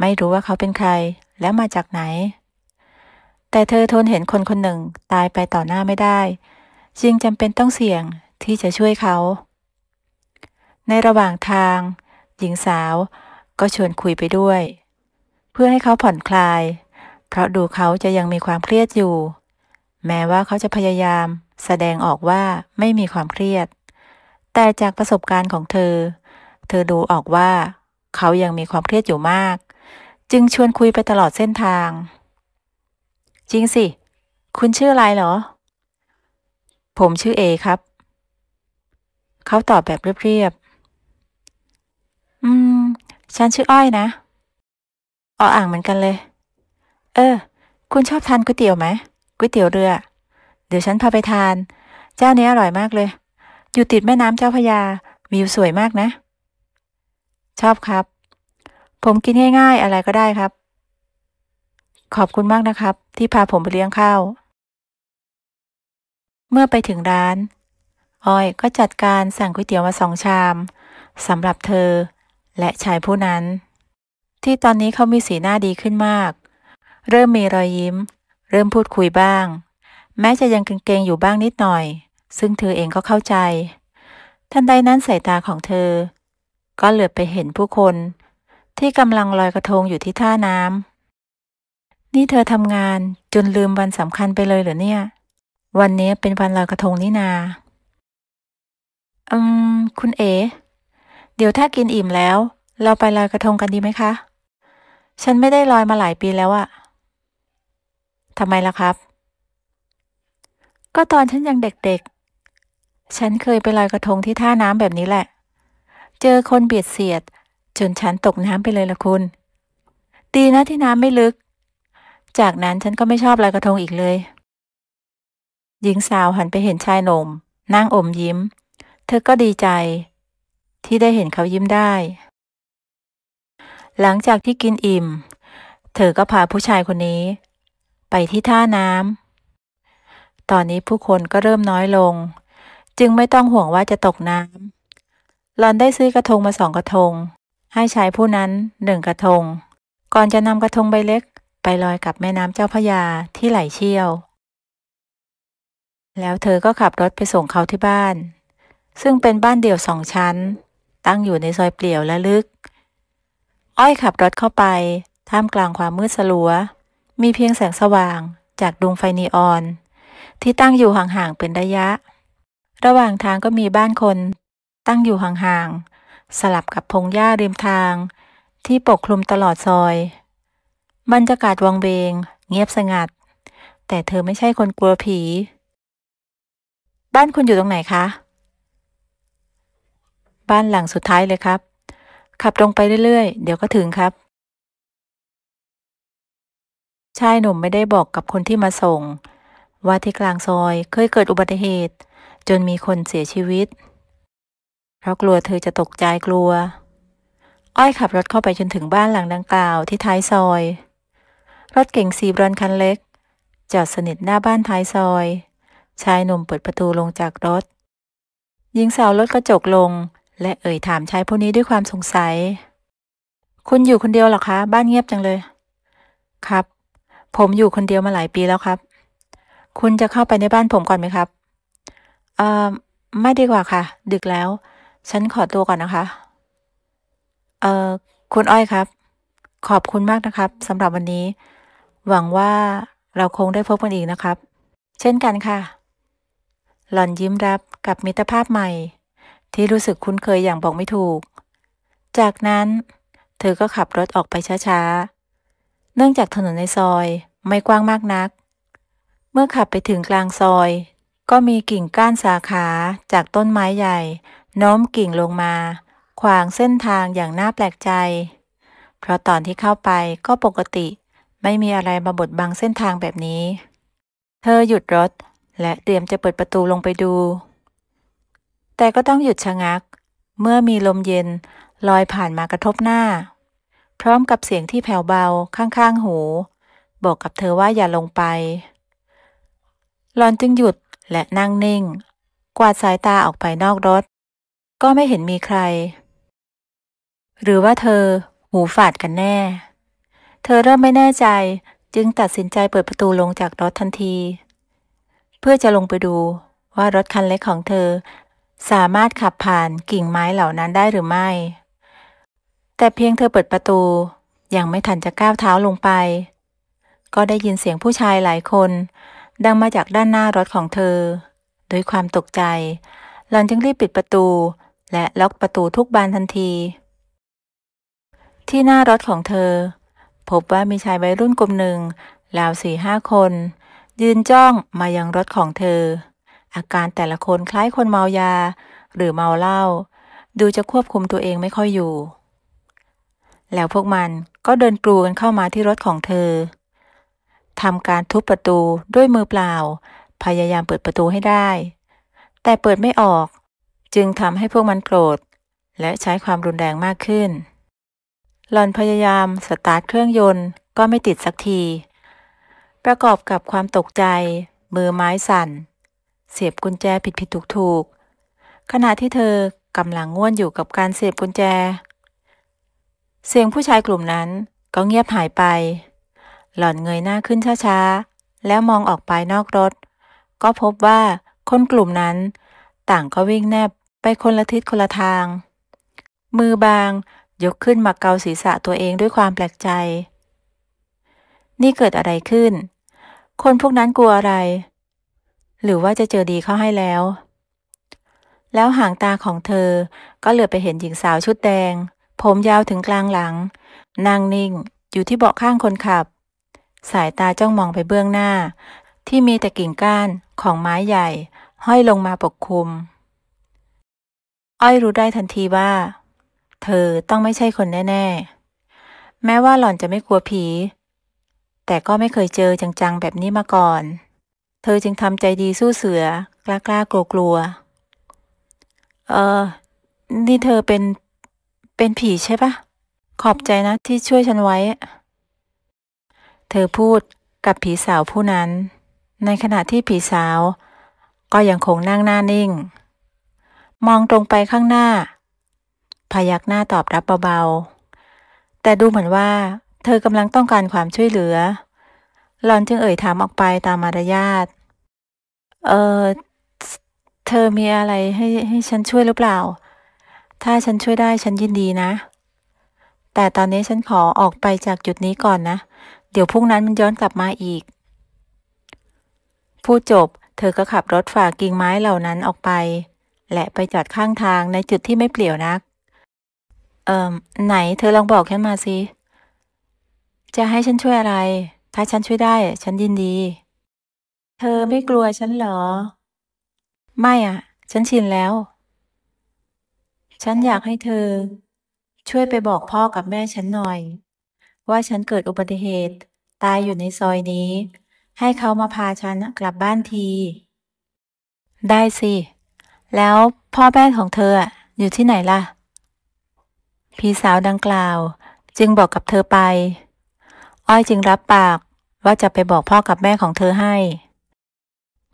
S1: ไม่รู้ว่าเขาเป็นใคร และมาจากไหน แต่เธอทนเห็นคนคนหนึ่งตายไปต่อหน้าไม่ได้จึงจำเป็นต้องเสี่ยงที่จะช่วยเขา ในระหว่างทาง หญิงสาวก็ชวนคุยไปด้วย เพื่อให้เขาผ่อนคลาย เพราะดูเขาจะยังมีความเครียดอยู่ แม้ว่าเขาจะพยายามแสดงออกว่าไม่มีความเครียด แต่จากประสบการณ์ของเธอ เธอดูออกว่า เขายังมีความเครียดอยู่มาก จึงชวนคุยไปตลอดเส้นทาง จริงสิ คุณชื่ออะไรเหรอผมชื่อเอครับ เขาตอบแบบเรียบๆอืม ฉันชื่ออ้อยนะอออ่างเหมือนกันเลย เออ คุณชอบทานก๋วยเตี๋ยวไหมก๋วยเตี๋ยวเรือ เดี๋ยวฉันพาไปทาน เจ้านี้อร่อยมากเลย อยู่ติดแม่น้ำเจ้าพยา วิวสวยมากนะ ชอบครับ ผมกินง่าย ๆ อะไรก็ได้ครับ ขอบคุณมากนะครับ ที่พาผมไปเลี้ยงข้าวเมื่อไปถึงร้านออยก็จัดการสั่งก๋วยเตี๋ยว มาสองชามสำหรับเธอและชายผู้นั้น ที่ตอนนี้เขามีสีหน้าดีขึ้นมาก เริ่มมีรอยยิ้ม เริ่มพูดคุยบ้าง แม้จะยังเกรงๆอยู่บ้างนิดหน่อย ซึ่งเธอเองก็เข้าใจทันใดนั้นสายตาของเธอ ก็เหลือบไปเห็นผู้คน ที่กำลังลอยกระทงอยู่ที่ท่าน้ำนี่เธอทำงานจนลืมวันสำคัญไปเลยเหรอเนี่ยวันนี้เป็นวันลอยกระทงนี่นา อืม คุณเอ๋เดี๋ยวถ้ากินอิ่มแล้ว เราไปลอยกระทงกันดีไหมคะ ฉันไม่ได้ลอยมาหลายปีแล้วอะทำไมล่ะครับ ก็ตอนฉันยังเด็ก ๆ ฉันเคยไปลอยกระทงที่ท่าน้ำแบบนี้แหละ เจอคนเบียดเสียดจนฉันตกน้ำไปเลยละคุณดีนะที่น้ำไม่ลึก จากนั้นฉันก็ไม่ชอบลอยกระทงอีกเลยหญิงสาวหันไปเห็นชายหนุ่มนั่งอมยิ้ม เธอก็ดีใจ ที่ได้เห็นเขายิ้มได้ หลังจากที่กินอิ่ม เธอก็พาผู้ชายคนนี้ ไปที่ท่าน้ำ ตอนนี้ผู้คนก็เริ่มน้อยลง จึงไม่ต้องห่วงว่าจะตกน้ำหลอนได้ซื้อกระทงมาสองกระทง ให้ชายผู้นั้นหนึ่งกระทง ก่อนจะนำกระทงใบเล็ก ไปลอยกับแม่น้ำเจ้าพยาที่ไหลเชี่ยวแล้วเธอก็ขับรถไปส่งเขาที่บ้าน ซึ่งเป็นบ้านเดี่ยวสองชั้น ตั้งอยู่ในซอยเปลี่ยวและลึก อ้อยขับรถเข้าไป ท่ามกลางความมืดสลัว มีเพียงแสงสว่างจากดวงไฟนีออน ที่ตั้งอยู่ห่างๆเป็นระยะ ระหว่างทางก็มีบ้านคนตั้งอยู่ห่างๆสลับกับพงหญ้าริมทาง ที่ปกคลุมตลอดซอยบรรยากาศวังเวง เงียบสงัด แต่เธอไม่ใช่คนกลัวผีบ้านคุณอยู่ตรงไหนคะ บ้านหลังสุดท้ายเลยครับ ขับตรงไปเรื่อยๆ เดี๋ยวก็ถึงครับ ชายหนุ่มไม่ได้บอกกับคนที่มาส่ง ว่าที่กลางซอยเคยเกิดอุบัติเหตุ จนมีคนเสียชีวิต เพราะกลัวเธอจะตกใจกลัว อ้อยขับรถเข้าไปจนถึงบ้านหลังดังกล่าวที่ท้ายซอย รถเก่งสีบรอนคันเล็กจอดสนิทหน้าบ้านท้ายซอยชายหนุ่มเปิดประตูลงจากรถ หญิงสาวลดกระจกลง และเอ่ย ถามชายผู้นี้ด้วยความสงสัย คุณอยู่คนเดียวหรอคะ บ้านเงียบจัง เลย ครับ ผมอยู่คนเดียวมาหลายปีแล้วครับ คุณจะเข้าไปในบ้านผมก่อนไหมครับ เอ่อไม่ดีกว่าค่ะ ดึกแล้ว ฉันขอตัวก่อนนะคะ เอ่อ คุณอ้อยครับ ขอบคุณมากนะครับสำหรับวันนี้ หวังว่าเราคงได้พบกันอีกนะครับ เช่นกันค่ะหล่อนยิ้มรับกับมิตรภาพใหม่ ที่รู้สึกคุ้นเคยอย่างบอกไม่ถูก จากนั้นเธอก็ขับรถออกไปช้าๆ เนื่องจากถนนในซอยไม่กว้างมากนัก เมื่อขับไปถึงกลางซอย ก็มีกิ่งก้านสาขาจากต้นไม้ใหญ่โน้มกิ่งลงมาขวางเส้นทางอย่างน่าแปลกใจ เพราะตอนที่เข้าไปก็ปกติไม่มีอะไรมาบดบังเส้นทางแบบนี้ เธอหยุดรถและเตรียมจะเปิดประตูลงไปดู แต่ก็ต้องหยุดชะงัก เมื่อมีลมเย็นลอยผ่านมากระทบหน้า พร้อมกับเสียงที่แผ่วเบาข้างๆหู บอกกับเธอว่าอย่าลงไปหลอนจึงหยุดและนั่งนิ่ง กวาดสายตาออกไปนอกรถ ก็ไม่เห็นมีใคร หรือว่าเธอหูฝาดกันแน่ เธอเริ่มไม่แน่ใจจึงตัดสินใจเปิดประตูลงจากรถทันทีเพื่อจะลงไปดูว่ารถคันเล็กของเธอ สามารถขับผ่านกิ่งไม้เหล่านั้นได้หรือไม่ แต่เพียงเธอเปิดประตูยังไม่ทันจะก้าวเท้าลงไป ก็ได้ยินเสียงผู้ชายหลายคน ดังมาจากด้านหน้ารถของเธอ ด้วยความตกใจหลอนจึงรีบปิดประตู และล็อกประตูทุกบานทันที ที่หน้ารถของเธอพบว่ามีชายวัยรุ่นกลุ่มหนึ่งราวสี่ห้าคนยืนจ้องมายังรถของเธอ อาการแต่ละคนคล้ายคนเมายาหรือเมาเหล้าดูจะควบคุมตัวเองไม่ค่อยอยู่ แล้วพวกมันก็เดินกลูกันเข้ามาที่รถของเธอทำการทุบประตูด้วยมือเปล่าพยายามเปิดประตูให้ได้ แต่เปิดไม่ออก จึงทำให้พวกมันโกรธ และใช้ความรุนแรงมากขึ้น หลอนพยายามสตาร์ทเครื่องยนต์ก็ไม่ติดสักทีประกอบกับความตกใจ มือไม้สั่นเสียบกุญแจผิดผิดถูกถูกขณะที่เธอกำลังง่วนอยู่กับการเสียบกุญแจ เสียงผู้ชายกลุ่มนั้นก็เงียบหายไป หล่อนเงยหน้าขึ้นช้าๆแล้วมองออกไปนอกรถ ก็พบว่าคนกลุ่มนั้น ต่างก็วิ่งแนบไปคนละทิศคนละทาง มือบางยกขึ้นมาเกาศีรษะตัวเองด้วยความแปลกใจ นี่เกิดอะไรขึ้นคนพวกนั้นกลัวอะไร หรือว่าจะเจอดีเข้าให้แล้ว แล้วหางตาของเธอก็เหลือไปเห็นหญิงสาวชุดแดง ผมยาวถึงกลางหลัง นั่งนิ่งอยู่ที่เบาะข้างคนขับ สายตาจ้องมองไปเบื้องหน้า ที่มีแต่กิ่งก้านของไม้ใหญ่ ห้อยลงมาปกคลุม อ้อยรู้ได้ทันทีว่า เธอต้องไม่ใช่คนแน่ ๆ แม้ว่าหล่อนจะไม่กลัวผีแต่ก็ไม่เคยเจอจัง ๆ แบบนี้มาก่อน เธอจึงทำใจดีสู้เสือ กล้ากล้ากลัวกลัวเออนี่เธอเป็น เป็นผีใช่ปะขอบใจนะที่ช่วยฉันไว้ เธอพูดกับผีสาวผู้นั้น ในขณะที่ผีสาว ก็ยังคงนั่งหน้านิ่ง มองตรงไปข้างหน้า พยักหน้าตอบรับเบา ๆ แต่ดูเหมือนว่าธอกำลังต้องการความช่วยเหลือหลอนจึงเอ่ยถามออกไปตามมารยาทเออเธอมีอะไรให้ให้ฉันช่วยหรือเปล่า ถ้าฉันช่วยได้ฉันยินดีนะ แต่ตอนนี้ฉันขอออกไปจากจุดนี้ก่อนนะ เดี๋ยวพรุ่งนั้นมันย้อนกลับมาอีกพูดจบเธอก็ขับรถฝ่ากิ่งไม้เหล่านั้นออกไป และไปจอดข้างทางในจุดที่ไม่เปลี่ยวนักเอ่อไหนเธอลองบอกฉันมาสิจะให้ฉันช่วยอะไร ถ้าฉันช่วยได้ฉันยินดี เธอไม่กลัวฉันเหรอ ไม่อ่ะ ฉันชินแล้ว ฉันอยากให้เธอ ช่วยไปบอกพ่อกับแม่ฉันหน่อย ว่าฉันเกิดอุบัติเหตุ ตายอยู่ในซอยนี้ ให้เขามาพาฉันกลับบ้านที ได้สิ แล้วพ่อแม่ของเธออยู่ที่ไหนล่ะ พี่สาวดังกล่าว จึงบอกกับเธอไปอ้อยจึงรับปากว่าจะไปบอกพ่อกับแม่ของเธอให้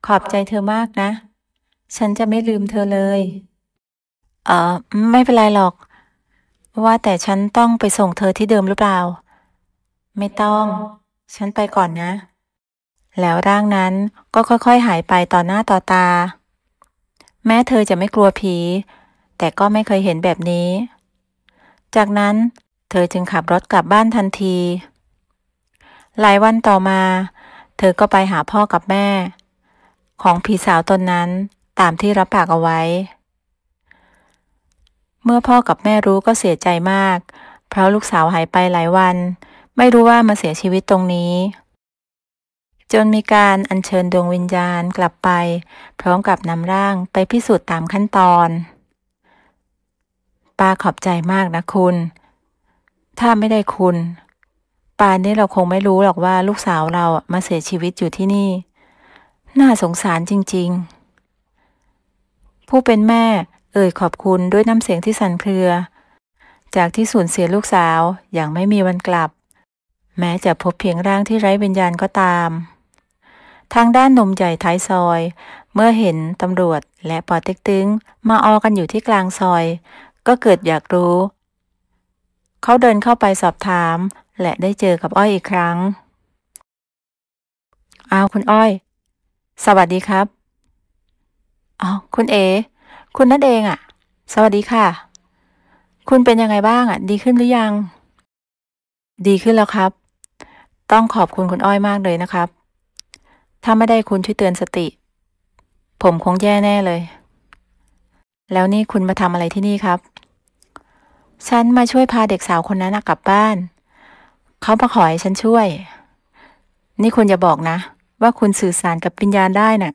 S1: ขอบใจเธอมากนะ ฉันจะไม่ลืมเธอเลย เออไม่เป็นไรหรอก ว่าแต่ฉันต้องไปส่งเธอที่เดิมหรือเปล่า ไม่ต้อง ฉันไปก่อนนะ แล้วร่างนั้นก็ค่อยๆหายไปต่อหน้าต่อตา แม้เธอจะไม่กลัวผี แต่ก็ไม่เคยเห็นแบบนี้ จากนั้นเธอจึงขับรถกลับบ้านทันทีหลายวันต่อมา เธอก็ไปหาพ่อกับแม่ ของผีสาวตนนั้นตามที่รับปากเอาไว้ เมื่อพ่อกับแม่รู้ก็เสียใจมาก เพราะลูกสาวหายไปหลายวัน ไม่รู้ว่ามาเสียชีวิตตรงนี้ จนมีการอัญเชิญดวงวิญญาณกลับไปพร้อมกับนำร่างไปพิสูจน์ตามขั้นตอนป้าขอบใจมากนะคุณ ถ้าไม่ได้คุณปานนี้เราคงไม่รู้หรอกว่าลูกสาวเรามาเสียชีวิตอยู่ที่นี่ น่าสงสารจริงๆ ผู้เป็นแม่เอ่ยขอบคุณด้วยน้ำเสียงที่สั่นเครือ จากที่สูญเสียลูกสาวอย่างไม่มีวันกลับ แม้จะพบเพียงร่างที่ไร้วิญญาณก็ตาม ทางด้านหนุ่มใหญ่ท้ายซอย เมื่อเห็นตำรวจและปอเต็กตึง มาออกันอยู่ที่กลางซอย ก็เกิดอยากรู้ เขาเดินเข้าไปสอบถามและได้เจอกับอ้อยอีกครั้ง อ้าวคุณอ้อย สวัสดีครับอ๋อคุณเอ คุณนัดเองอะ่ะ สวัสดีค่ะ คุณเป็นยังไงบ้างอะ่ะดีขึ้นหรือยัง ดีขึ้นแล้วครับ ต้องขอบคุณคุณอ้อยมากเลยนะครับ ถ้าไม่ได้คุณช่วยเตือนสติ ผมคงแย่แน่เลย แล้วนี่คุณมาทำอะไรที่นี่ครับ ฉันมาช่วยพาเด็กสาวคนนั้นกลับบ้านเขามาขอให้ฉันช่วย นี่คุณอย่าบอกนะ ว่าคุณสื่อสารกับวิญญาณได้นะ่ะ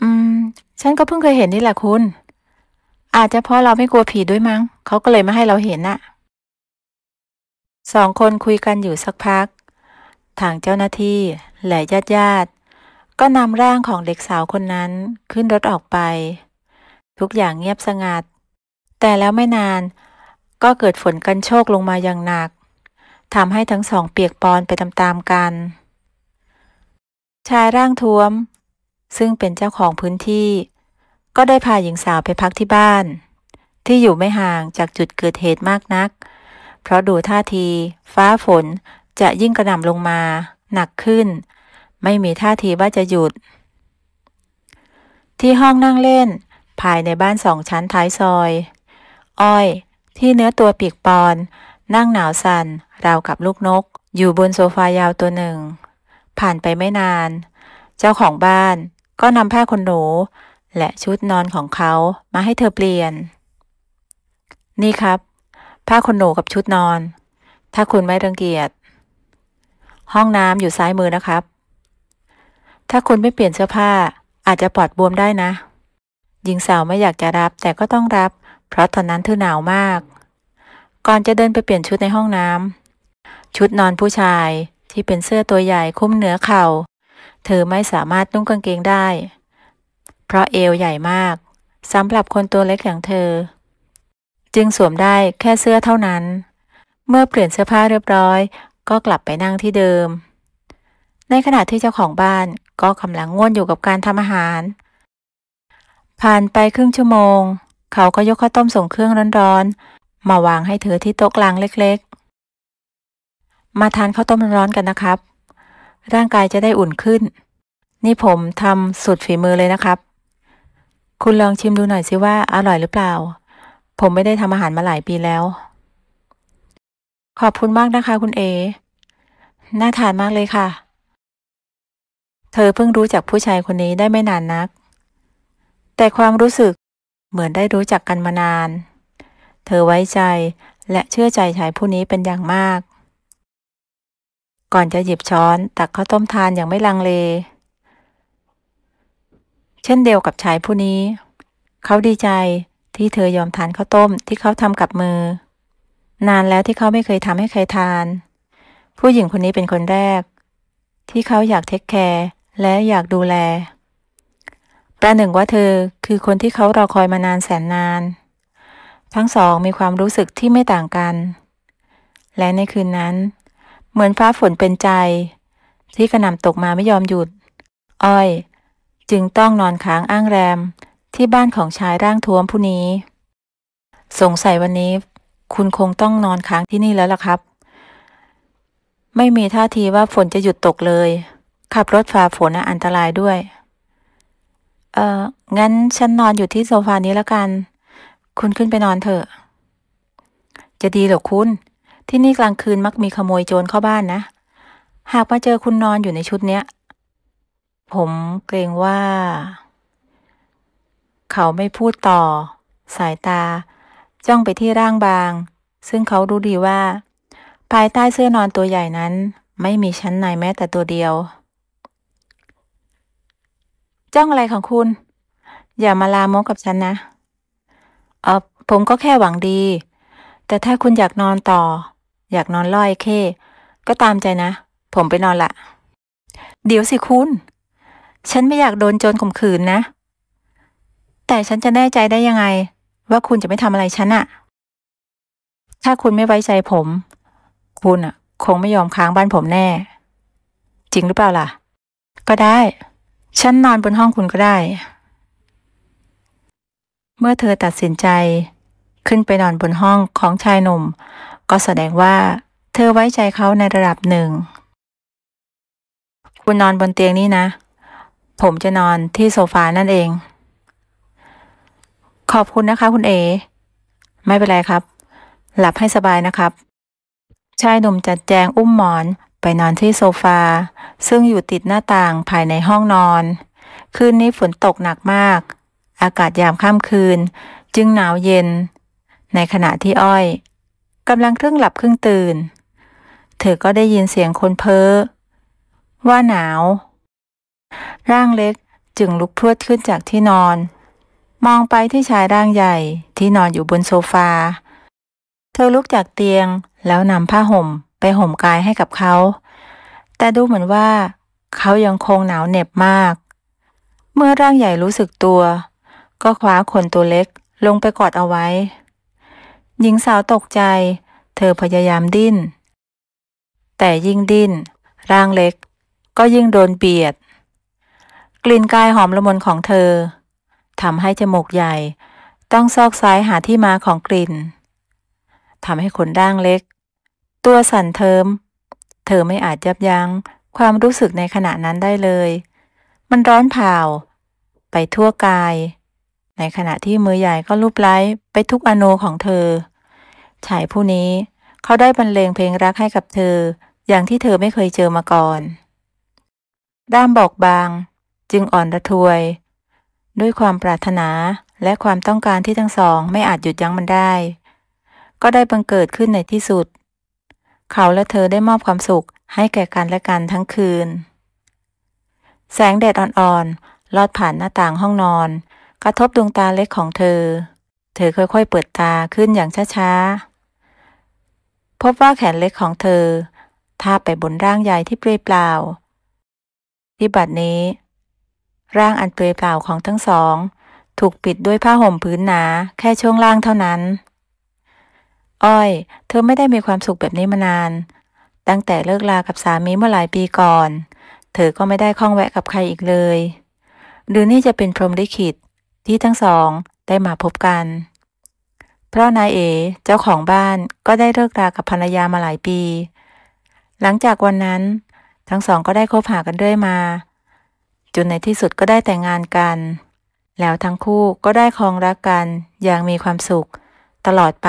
S1: อืม ฉันก็เพิ่งเคยเห็นนี่แหละคุณ อาจจะเพราะเราไม่กลัวผีด้วยมั้ง เขาก็เลยไม่ให้เราเห็นน่ะ สองคนคุยกันอยู่สักพัก ทางเจ้าหน้าที่และญาติญาติก็นำร่างของเด็กสาวคนนั้นขึ้นรถออกไป ทุกอย่างเงียบสงัด แต่แล้วไม่นาน ก็เกิดฝนกันโชคลงมาอย่างหนักทำให้ทั้งสองเปียกปอนไปตามๆกัน ชายร่างท้วม ซึ่งเป็นเจ้าของพื้นที่ ก็ได้พาหญิงสาวไปพักที่บ้าน ที่อยู่ไม่ห่างจากจุดเกิดเหตุมากนัก เพราะดูท่าที ฟ้าฝนจะยิ่งกระหน่ำลงมา หนักขึ้น ไม่มีท่าทีว่าจะหยุด ที่ห้องนั่งเล่นภายในบ้านสองชั้นท้ายซอย อ้อยที่เนื้อตัวเปียกปอนนั่งหนาวสัน่นราวกับลูกนก อยู่บนโซฟายาวตัวหนึ่ง ผ่านไปไม่นาน เจ้าของบ้านก็นำผ้าขนหนูและชุดนอนของเขามาให้เธอเปลี่ยน นี่ครับ ผ้าขนหนูกับชุดนอน ถ้าคุณไม่รังเกียจห้องน้ำอยู่ซ้ายมือนะครับ ถ้าคุณไม่เปลี่ยนเสื้อผ้าอาจจะปอดบวมได้นะหญิงสาวไม่อยากจะรับแต่ก็ต้องรับ เพราะตอนนั้นเธอหนาวมาก ก่อนจะเดินไปเปลี่ยนชุดในห้องน้ำชุดนอนผู้ชายที่เป็นเสื้อตัวใหญ่คุ้มเหนือเขา่า เธอไม่สามารถนุ่งกางเกงได้ เพราะเอวใหญ่มาก สำหรับคนตัวเล็กอย่างเธอ จึงสวมได้แค่เสื้อเท่านั้น เมื่อเปลี่ยนเสื้อผ้าเรียบร้อย ก็กลับไปนั่งที่เดิม ในขณะที่เจ้าของบ้านก็กำลังง่วนอยู่กับการทำอาหาร ผ่านไปครึ่งชั่วโมง เขาก็ยกข้าวต้มส่งเครื่องร้อนๆมาวางให้เธอที่โต๊ะกลางเล็กมาทานข้าวต้มร้อนกันนะครับ ร่างกายจะได้อุ่นขึ้น นี่ผมทำสุดฝีมือเลยนะครับ คุณลองชิมดูหน่อยสิว่าอร่อยหรือเปล่า ผมไม่ได้ทำอาหารมาหลายปีแล้ว ขอบคุณมากนะคะคุณเอ น่าทานมากเลยค่ะ เธอเพิ่งรู้จักผู้ชายคนนี้ได้ไม่นานนัก แต่ความรู้สึกเหมือนได้รู้จักกันมานาน เธอไว้ใจและเชื่อใจชายผู้นี้เป็นอย่างมากก่อนจะหยิบช้อนตักข้าวต้มทานอย่างไม่ลังเล เช่นเดียวกับชายผู้นี้ เขาดีใจที่เธอยอมทานข้าวต้มที่เขาทำกับมือ นานแล้วที่เขาไม่เคยทำให้ใครทาน ผู้หญิงคนนี้เป็นคนแรก ที่เขาอยากเทคแคร์และอยากดูแล ประหนึ่งว่าเธอคือคนที่เขารอคอยมานานแสนนาน ทั้งสองมีความรู้สึกที่ไม่ต่างกัน และในคืนนั้นเหมือนฟ้าฝนเป็นใจ ที่กระหน่ำตกมาไม่ยอมหยุด อ้อย จึงต้องนอนค้างอ้างแรมที่บ้านของชาย ร่างท้วมผู้นี้ สงสัยวันนี้ คุณคงต้องนอนค้างที่นี่แล้วล่ะครับ ไม่มีท่าทีว่าฝนจะหยุดตกเลย ขับรถฝ่าฝนอันตรายด้วยเอองั้นฉันนอนอยู่ที่โซฟานี้แล้วกัน คุณขึ้นไปนอนเถอะ จะดีหรอคุณที่นี่กลางคืน มักมีขโมยโจรเข้าบ้านนะ หากมาเจอคุณนอนอยู่ในชุดเนี้ย ผมเกรงว่า เขาไม่พูดต่อ สายตา จ้องไปที่ร่างบาง ซึ่งเขารู้ดีว่า ภายใต้เสื้อนอนตัวใหญ่นั้น ไม่มีชั้นในแม้แต่ตัวเดียว จ้องอะไรของคุณ อย่ามาลามกกับฉันนะเออผมก็แค่หวังดี แต่ถ้าคุณอยากนอนต่ออยากนอนล่อยเคก็ตามใจนะ ผมไปนอนละเดี๋ยวสิคุณฉันไม่อยากโดนโจรข่มขืนนะ แต่ฉันจะแน่ใจได้ยังไงว่าคุณจะไม่ทำอะไรฉันอะถ้าคุณไม่ไว้ใจผม คุณอะคงไม่ยอมค้างบ้านผมแน่ จริงหรือเปล่าล่ะ ก็ได้ ฉันนอนบนห้องคุณก็ได้ เมื่อเธอตัดสินใจขึ้นไปนอนบนห้องของชายหนุ่มก็แสดงว่าเธอไว้ใจเขาในระดับหนึ่ง คุณนอนบนเตียงนี่นะ ผมจะนอนที่โซฟานั่นเอง ขอบคุณนะคะคุณเอ ไม่เป็นไรครับ หลับให้สบายนะครับ ชายหนุ่มจัดแจงอุ้มหมอนไปนอนที่โซฟา ซึ่งอยู่ติดหน้าต่างภายในห้องนอน คืนนี้ฝนตกหนักมาก อากาศยามค่ำคืน จึงหนาวเย็น ในขณะที่อ้อยกำลังครึ่งหลับครึ่งตื่น เธอก็ได้ยินเสียงคนเพ้อว่าหนาว ร่างเล็กจึงลุกพรวดขึ้นจากที่นอน มองไปที่ชายร่างใหญ่ที่นอนอยู่บนโซฟา เธอลุกจากเตียงแล้วนำผ้าห่มไปห่มกายให้กับเขา แต่ดูเหมือนว่า เขายังคงหนาวเหน็บมาก เมื่อร่างใหญ่รู้สึกตัว ก็คว้าขนตัวเล็กลงไปกอดเอาไว้หญิงสาวตกใจ เธอพยายามดิ้น แต่ยิ่งดิ้นร่างเล็ก ก็ยิ่งโดนเบียด กลิ่นกายหอมละมุนของเธอทำให้จมูกใหญ่ต้องซอกซ้ายหาที่มาของกลิ่นทำให้ขนด่างเล็ก ตัวสั่นเทิม เธอไม่อาจยับยั้งความรู้สึกในขณะนั้นได้เลย มันร้อนเผาไปทั่วกาย ในขณะที่มือใหญ่ก็ลูบไล้ไปทุกอโนของเธอชายผู้นี้เขาได้บรรเลงเพลงรักให้กับเธออย่างที่เธอไม่เคยเจอมาก่อน ด้ามบอกบาง จึงอ่อนระทวย ด้วยความปรารถนาและความต้องการที่ทั้งสองไม่อาจหยุดยั้งมันได้ ก็ได้บังเกิดขึ้นในที่สุด เขาและเธอได้มอบความสุขให้แก่กันและกันทั้งคืน แสงแดดอ่อนๆลอดผ่านหน้าต่างห้องนอน กระทบดวงตาเล็กของเธอ เธอค่อย ๆเปิดตาขึ้นอย่างช้าๆพบว่าแขนเล็กของเธอ ทาไปบนร่างใหญ่ที่เปลือยเปล่าที่บัดนี้ ร่างอันเปลือยเปล่าของทั้งสอง ถูกปิดด้วยผ้าห่มพื้นหนาแค่ช่วงล่างเท่านั้นอ้อย เธอไม่ได้มีความสุขแบบนี้มานาน ตั้งแต่เลิกลากับสามีเมื่อหลายปีก่อน เธอก็ไม่ได้ข้องแวะกับใครอีกเลย หรือนี่จะเป็นพรหมลิขิต ที่ทั้งสองได้มาพบกันเพราะนายเอเจ้าของบ้านก็ได้เลิกรากับภรรยามาหลายปี หลังจากวันนั้น ทั้งสองก็ได้คบหากันเรื่อยมาจนในที่สุดก็ได้แต่งงานกัน แล้วทั้งคู่ก็ได้ครองรักกันอย่างมีความสุขตลอดไป